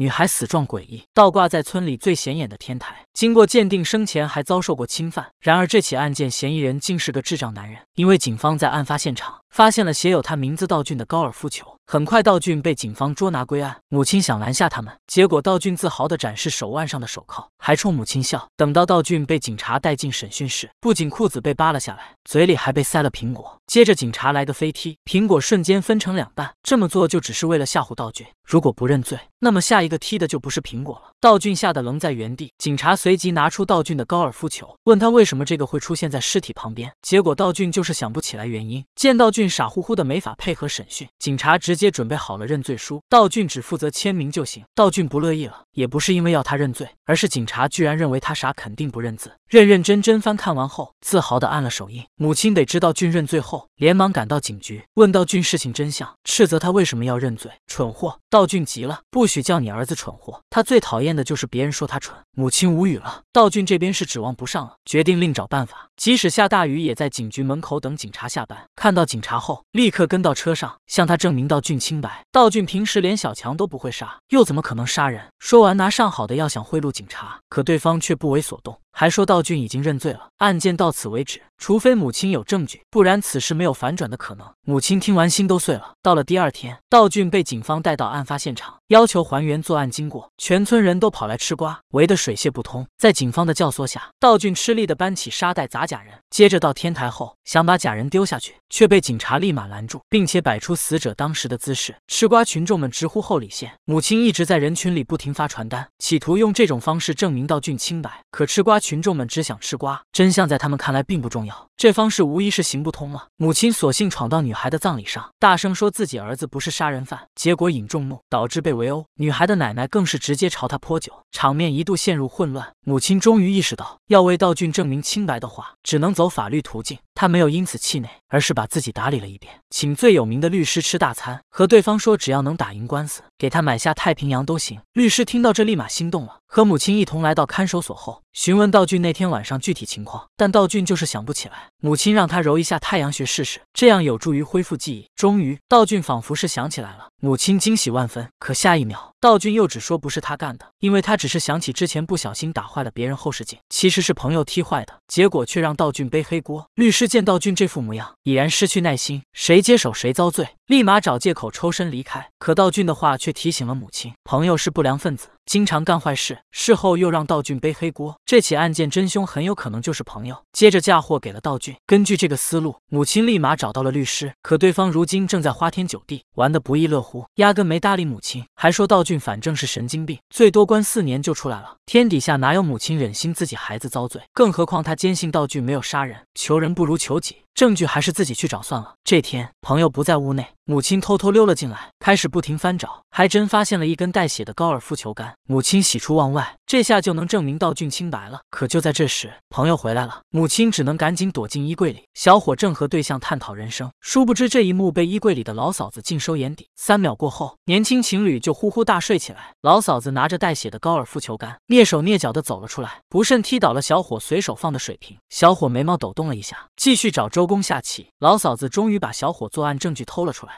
女孩死状诡异，倒挂在村里最显眼的天台。经过鉴定，生前还遭受过侵犯。然而这起案件嫌疑人竟是个智障男人，因为警方在案发现场发现了写有他名字“道俊”的高尔夫球。很快，道俊被警方捉拿归案。母亲想拦下他们，结果道俊自豪地展示手腕上的手铐，还冲母亲笑。等到道俊被警察带进审讯室，不仅裤子被扒了下来，嘴里还被塞了苹果。接着，警察来个飞踢，苹果瞬间分成两半。这么做就只是为了吓唬道俊。如果不认罪，那么下一个踢的就不是苹果了。道俊吓得愣在原地。警察随即拿出道俊的高尔夫球，问他为什么这个会出现在尸体旁边。结果道俊就是想不起来原因。见道俊傻乎乎的没法配合审讯，警察直。接。直接准备好了认罪书，道俊只负责签名就行。道俊不乐意了，也不是因为要他认罪，而是警察居然认为他傻，肯定不认字。认认真真翻看完后，自豪地按了手印。母亲得知道俊认罪后，连忙赶到警局，问道俊事情真相，斥责他为什么要认罪。蠢货！道俊急了，不许叫你儿子蠢货，他最讨厌的就是别人说他蠢。母亲无语了，道俊这边是指望不上了，决定另找办法。即使下大雨，也在警局门口等警察下班。看到警察后，立刻跟到车上，向他证明道俊。俊清白，道俊平时连小强都不会杀，又怎么可能杀人？说完拿上好的，要想贿赂警察，可对方却不为所动。还说道俊已经认罪了，案件到此为止。除非母亲有证据，不然此事没有反转的可能。母亲听完心都碎了。到了第二天，道俊被警方带到案发现场，要求还原作案经过。全村人都跑来吃瓜，围得水泄不通。在警方的教唆下，道俊吃力地搬起沙袋砸假人，接着到天台后想把假人丢下去，却被警察立马拦住，并且摆出死者当时的姿势。吃瓜群众们直呼后李现，母亲一直在人群里不停发传单，企图用这种方式证明道俊清白。可吃瓜群。群众们只想吃瓜，真相在他们看来并不重要。这方式无疑是行不通了。母亲索性闯到女孩的葬礼上，大声说自己儿子不是杀人犯，结果引众怒，导致被围殴。女孩的奶奶更是直接朝他泼酒，场面一度陷入混乱。母亲终于意识到，要为道俊证明清白的话，只能走法律途径。他没有因此气馁，而是把自己打理了一遍，请最有名的律师吃大餐，和对方说只要能打赢官司，给他买下太平洋都行。律师听到这，立马心动了。和母亲一同来到看守所后，询问道俊那天晚上具体情况，但道俊就是想不起来。母亲让他揉一下太阳穴试试，这样有助于恢复记忆。终于，道俊仿佛是想起来了。母亲惊喜万分，可下一秒，道俊又只说不是他干的，因为他只是想起之前不小心打坏了别人后视镜，其实是朋友踢坏的，结果却让道俊背黑锅。律师见道俊这副模样，已然失去耐心，谁接手谁遭罪。立马找借口抽身离开，可道俊的话却提醒了母亲。朋友是不良分子，经常干坏事，事后又让道俊背黑锅。这起案件真凶很有可能就是朋友，接着嫁祸给了道俊。根据这个思路，母亲立马找到了律师，可对方如今正在花天酒地，玩得不亦乐乎，压根没搭理母亲，还说道俊反正是神经病，最多关四年就出来了。天底下哪有母亲忍心自己孩子遭罪？更何况他坚信道俊没有杀人，求人不如求己，证据还是自己去找算了。这天朋友不在屋内。母亲偷偷溜了进来，开始不停翻找，还真发现了一根带血的高尔夫球杆。母亲喜出望外，这下就能证明道俊清白了。可就在这时，朋友回来了，母亲只能赶紧躲进衣柜里。小伙正和对象探讨人生，殊不知这一幕被衣柜里的老嫂子尽收眼底。三秒过后，年轻情侣就呼呼大睡起来。老嫂子拿着带血的高尔夫球杆，蹑手蹑脚的走了出来，不慎踢倒了小伙随手放的水瓶。小伙眉毛抖动了一下，继续找周公下棋。老嫂子终于把小伙作案证据偷了出来。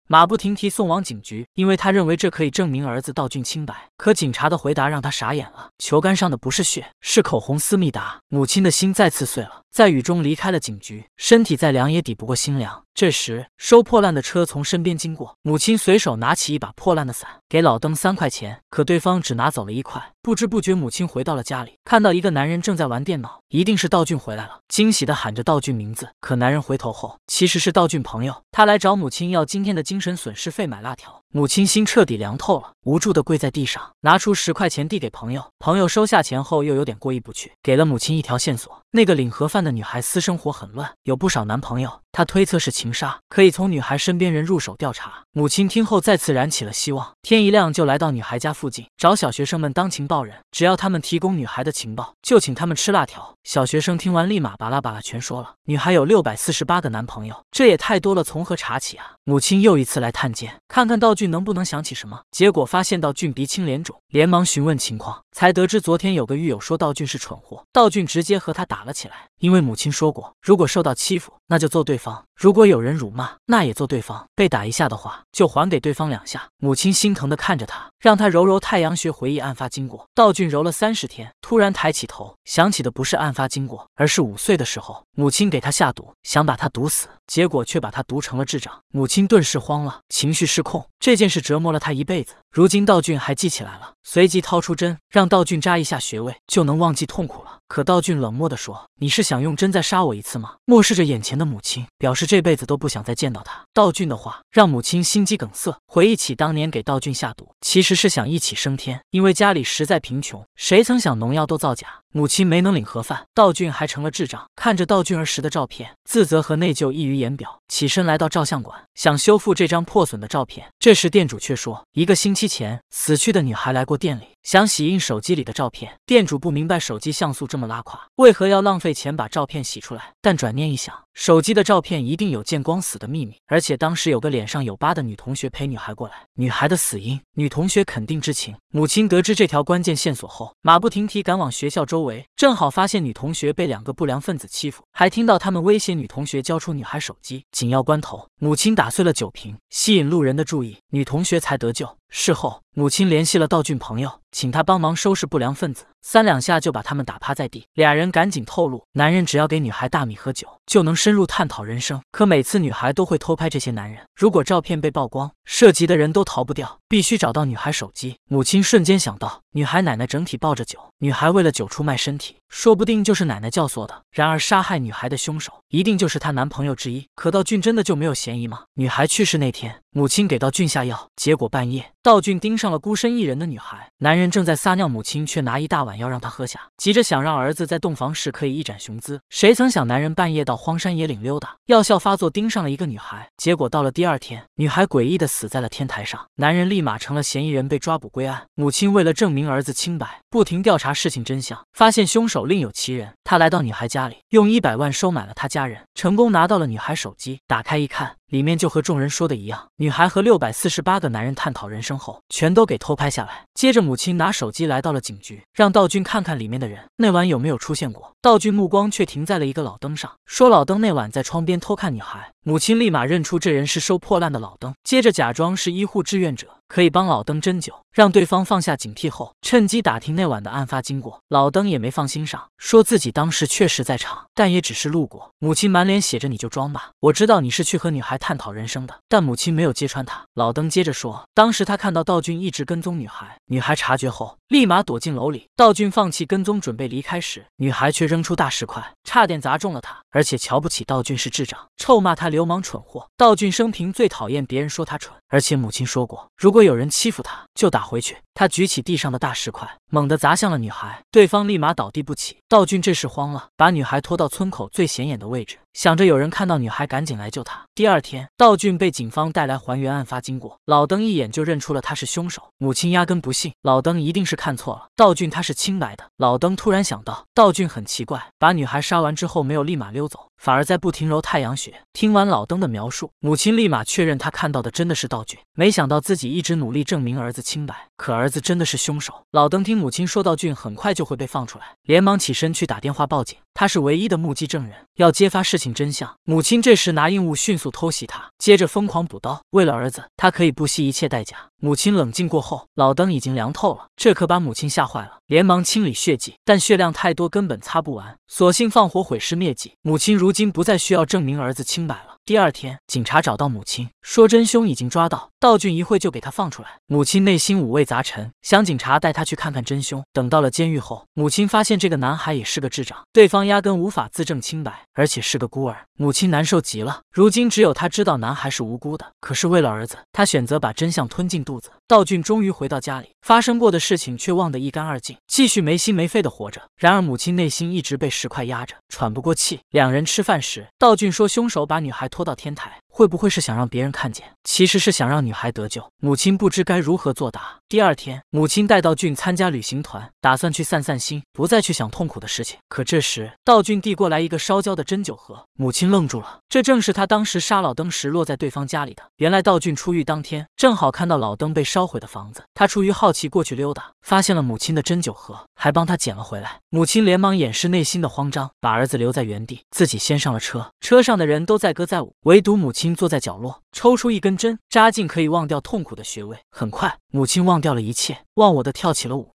马不停蹄送往警局，因为他认为这可以证明儿子道俊清白。可警察的回答让他傻眼了：球杆上的不是血，是口红。思密达，母亲的心再次碎了，在雨中离开了警局，身体再凉也抵不过心凉。这时，收破烂的车从身边经过，母亲随手拿起一把破烂的伞，给老登三块钱，可对方只拿走了一块。不知不觉，母亲回到了家里，看到一个男人正在玩电脑，一定是道俊回来了，惊喜的喊着道俊名字。可男人回头后，其实是道俊朋友，他来找母亲要今天的金。精神损失费，买辣条。母亲心彻底凉透了，无助的跪在地上，拿出十块钱递给朋友。朋友收下钱后，又有点过意不去，给了母亲一条线索：那个领盒饭的女孩私生活很乱，有不少男朋友。她推测是情杀，可以从女孩身边人入手调查。母亲听后，再次燃起了希望。天一亮就来到女孩家附近，找小学生们当情报人，只要他们提供女孩的情报，就请他们吃辣条。小学生听完，立马巴拉巴拉全说了：女孩有六百四十八个男朋友，这也太多了，从何查起啊？母亲又一次来探监，看看到。俊能不能想起什么？结果发现到俊鼻青脸肿，连忙询问情况。才得知，昨天有个狱友说道俊是蠢货，道俊直接和他打了起来。因为母亲说过，如果受到欺负，那就揍对方；如果有人辱骂，那也揍对方。被打一下的话，就还给对方两下。母亲心疼的看着他，让他揉揉太阳穴，回忆案发经过。道俊揉了三十天，突然抬起头，想起的不是案发经过，而是五岁的时候，母亲给他下毒，想把他毒死，结果却把他毒成了智障。母亲顿时慌了，情绪失控。这件事折磨了他一辈子，如今道俊还记起来了。随即掏出针，让道俊扎一下穴位，就能忘记痛苦了。可道俊冷漠地说：“你是想用针再杀我一次吗？”漠视着眼前的母亲，表示这辈子都不想再见到他。道俊的话让母亲心肌梗塞，回忆起当年给道俊下毒，其实是想一起升天，因为家里实在贫穷。谁曾想农药都造假，母亲没能领盒饭，道俊还成了智障。看着道俊儿时的照片，自责和内疚溢于言表。起身来到照相馆，想修复这张破损的照片。这时店主却说，一个星期前死去的女孩来过店里。想洗印手机里的照片，店主不明白手机像素这么拉垮，为何要浪费钱把照片洗出来？但转念一想，手机的照片一定有见光死的秘密。而且当时有个脸上有疤的女同学陪女孩过来，女孩的死因，女同学肯定知情。母亲得知这条关键线索后，马不停蹄赶往学校周围，正好发现女同学被两个不良分子欺负，还听到他们威胁女同学交出女孩手机。紧要关头，母亲打碎了酒瓶，吸引路人的注意，女同学才得救。事后，母亲联系了道俊朋友，请他帮忙收拾不良分子。三两下就把他们打趴在地，俩人赶紧透露，男人只要给女孩大米喝酒，就能深入探讨人生。可每次女孩都会偷拍这些男人，如果照片被曝光，涉及的人都逃不掉，必须找到女孩手机。母亲瞬间想到，女孩奶奶整体抱着酒，女孩为了酒出卖身体，说不定就是奶奶教唆的。然而杀害女孩的凶手一定就是她男朋友之一。可道俊真的就没有嫌疑吗？女孩去世那天，母亲给道俊下药，结果半夜，道俊盯上了孤身一人的女孩，男人正在撒尿，母亲却拿一大碗。要让他喝下，急着想让儿子在洞房时可以一展雄姿。谁曾想，男人半夜到荒山野岭溜达，药效发作，盯上了一个女孩。结果到了第二天，女孩诡异的死在了天台上，男人立马成了嫌疑人，被抓捕归案。母亲为了证明儿子清白。不停调查事情真相，发现凶手另有其人。他来到女孩家里，用一百万收买了他家人，成功拿到了女孩手机。打开一看，里面就和众人说的一样，女孩和六百四十八个男人探讨人生后，全都给偷拍下来。接着，母亲拿手机来到了警局，让道君看看里面的人那晚有没有出现过。道君目光却停在了一个老灯上，说老灯那晚在窗边偷看女孩。母亲立马认出这人是收破烂的老登，接着假装是医护志愿者，可以帮老登针灸，让对方放下警惕后，趁机打听那晚的案发经过。老登也没放心上，说自己当时确实在场，但也只是路过。母亲满脸写着你就装吧，我知道你是去和女孩探讨人生的，但母亲没有揭穿他。老登接着说，当时他看到道俊一直跟踪女孩，女孩察觉后立马躲进楼里，道俊放弃跟踪准备离开时，女孩却扔出大石块，差点砸中了他，而且瞧不起道俊是智障，臭骂他。流氓蠢货！道俊生平最讨厌别人说他蠢，而且母亲说过，如果有人欺负他，就打回去。他举起地上的大石块。猛地砸向了女孩，对方立马倒地不起。道俊这时慌了，把女孩拖到村口最显眼的位置，想着有人看到女孩赶紧来救她。第二天，道俊被警方带来还原案发经过。老登一眼就认出了他是凶手。母亲压根不信，老登一定是看错了，道俊他是清白的。老登突然想到，道俊很奇怪，把女孩杀完之后没有立马溜走，反而在不停揉太阳穴。听完老登的描述，母亲立马确认他看到的真的是道俊。没想到自己一直努力证明儿子清白，可儿子真的是凶手。老登听。母亲说道：“俊很快就会被放出来。”连忙起身去打电话报警。他是唯一的目击证人，要揭发事情真相。母亲这时拿硬物迅速偷袭他，接着疯狂补刀。为了儿子，他可以不惜一切代价。母亲冷静过后，老灯已经凉透了，这可把母亲吓坏了，连忙清理血迹，但血量太多，根本擦不完，索性放火毁尸灭迹。母亲如今不再需要证明儿子清白了。第二天，警察找到母亲，说真凶已经抓到，道俊一会就给他放出来。母亲内心五味杂陈，想警察带他去看看真凶。等到了监狱后，母亲发现这个男孩也是个智障，对方压根无法自证清白，而且是个孤儿。母亲难受极了，如今只有他知道男孩是无辜的，可是为了儿子，他选择把真相吞进肚子。道俊终于回到家里，发生过的事情却忘得一干二净，继续没心没肺的活着。然而母亲内心一直被石块压着，喘不过气。两人吃饭时，道俊说凶手把女孩。拖到天台。会不会是想让别人看见？其实是想让女孩得救。母亲不知该如何作答。第二天，母亲带道俊参加旅行团，打算去散散心，不再去想痛苦的事情。可这时，道俊递过来一个烧焦的针灸盒，母亲愣住了。这正是他当时杀老登时落在对方家里的。原来，道俊出狱当天正好看到老登被烧毁的房子，他出于好奇过去溜达，发现了母亲的针灸盒，还帮他捡了回来。母亲连忙掩饰内心的慌张，把儿子留在原地，自己先上了车。车上的人都载歌载舞，唯独母亲。亲坐在角落，抽出一根针，扎进可以忘掉痛苦的穴位。很快，母亲忘掉了一切，忘我的跳起了舞。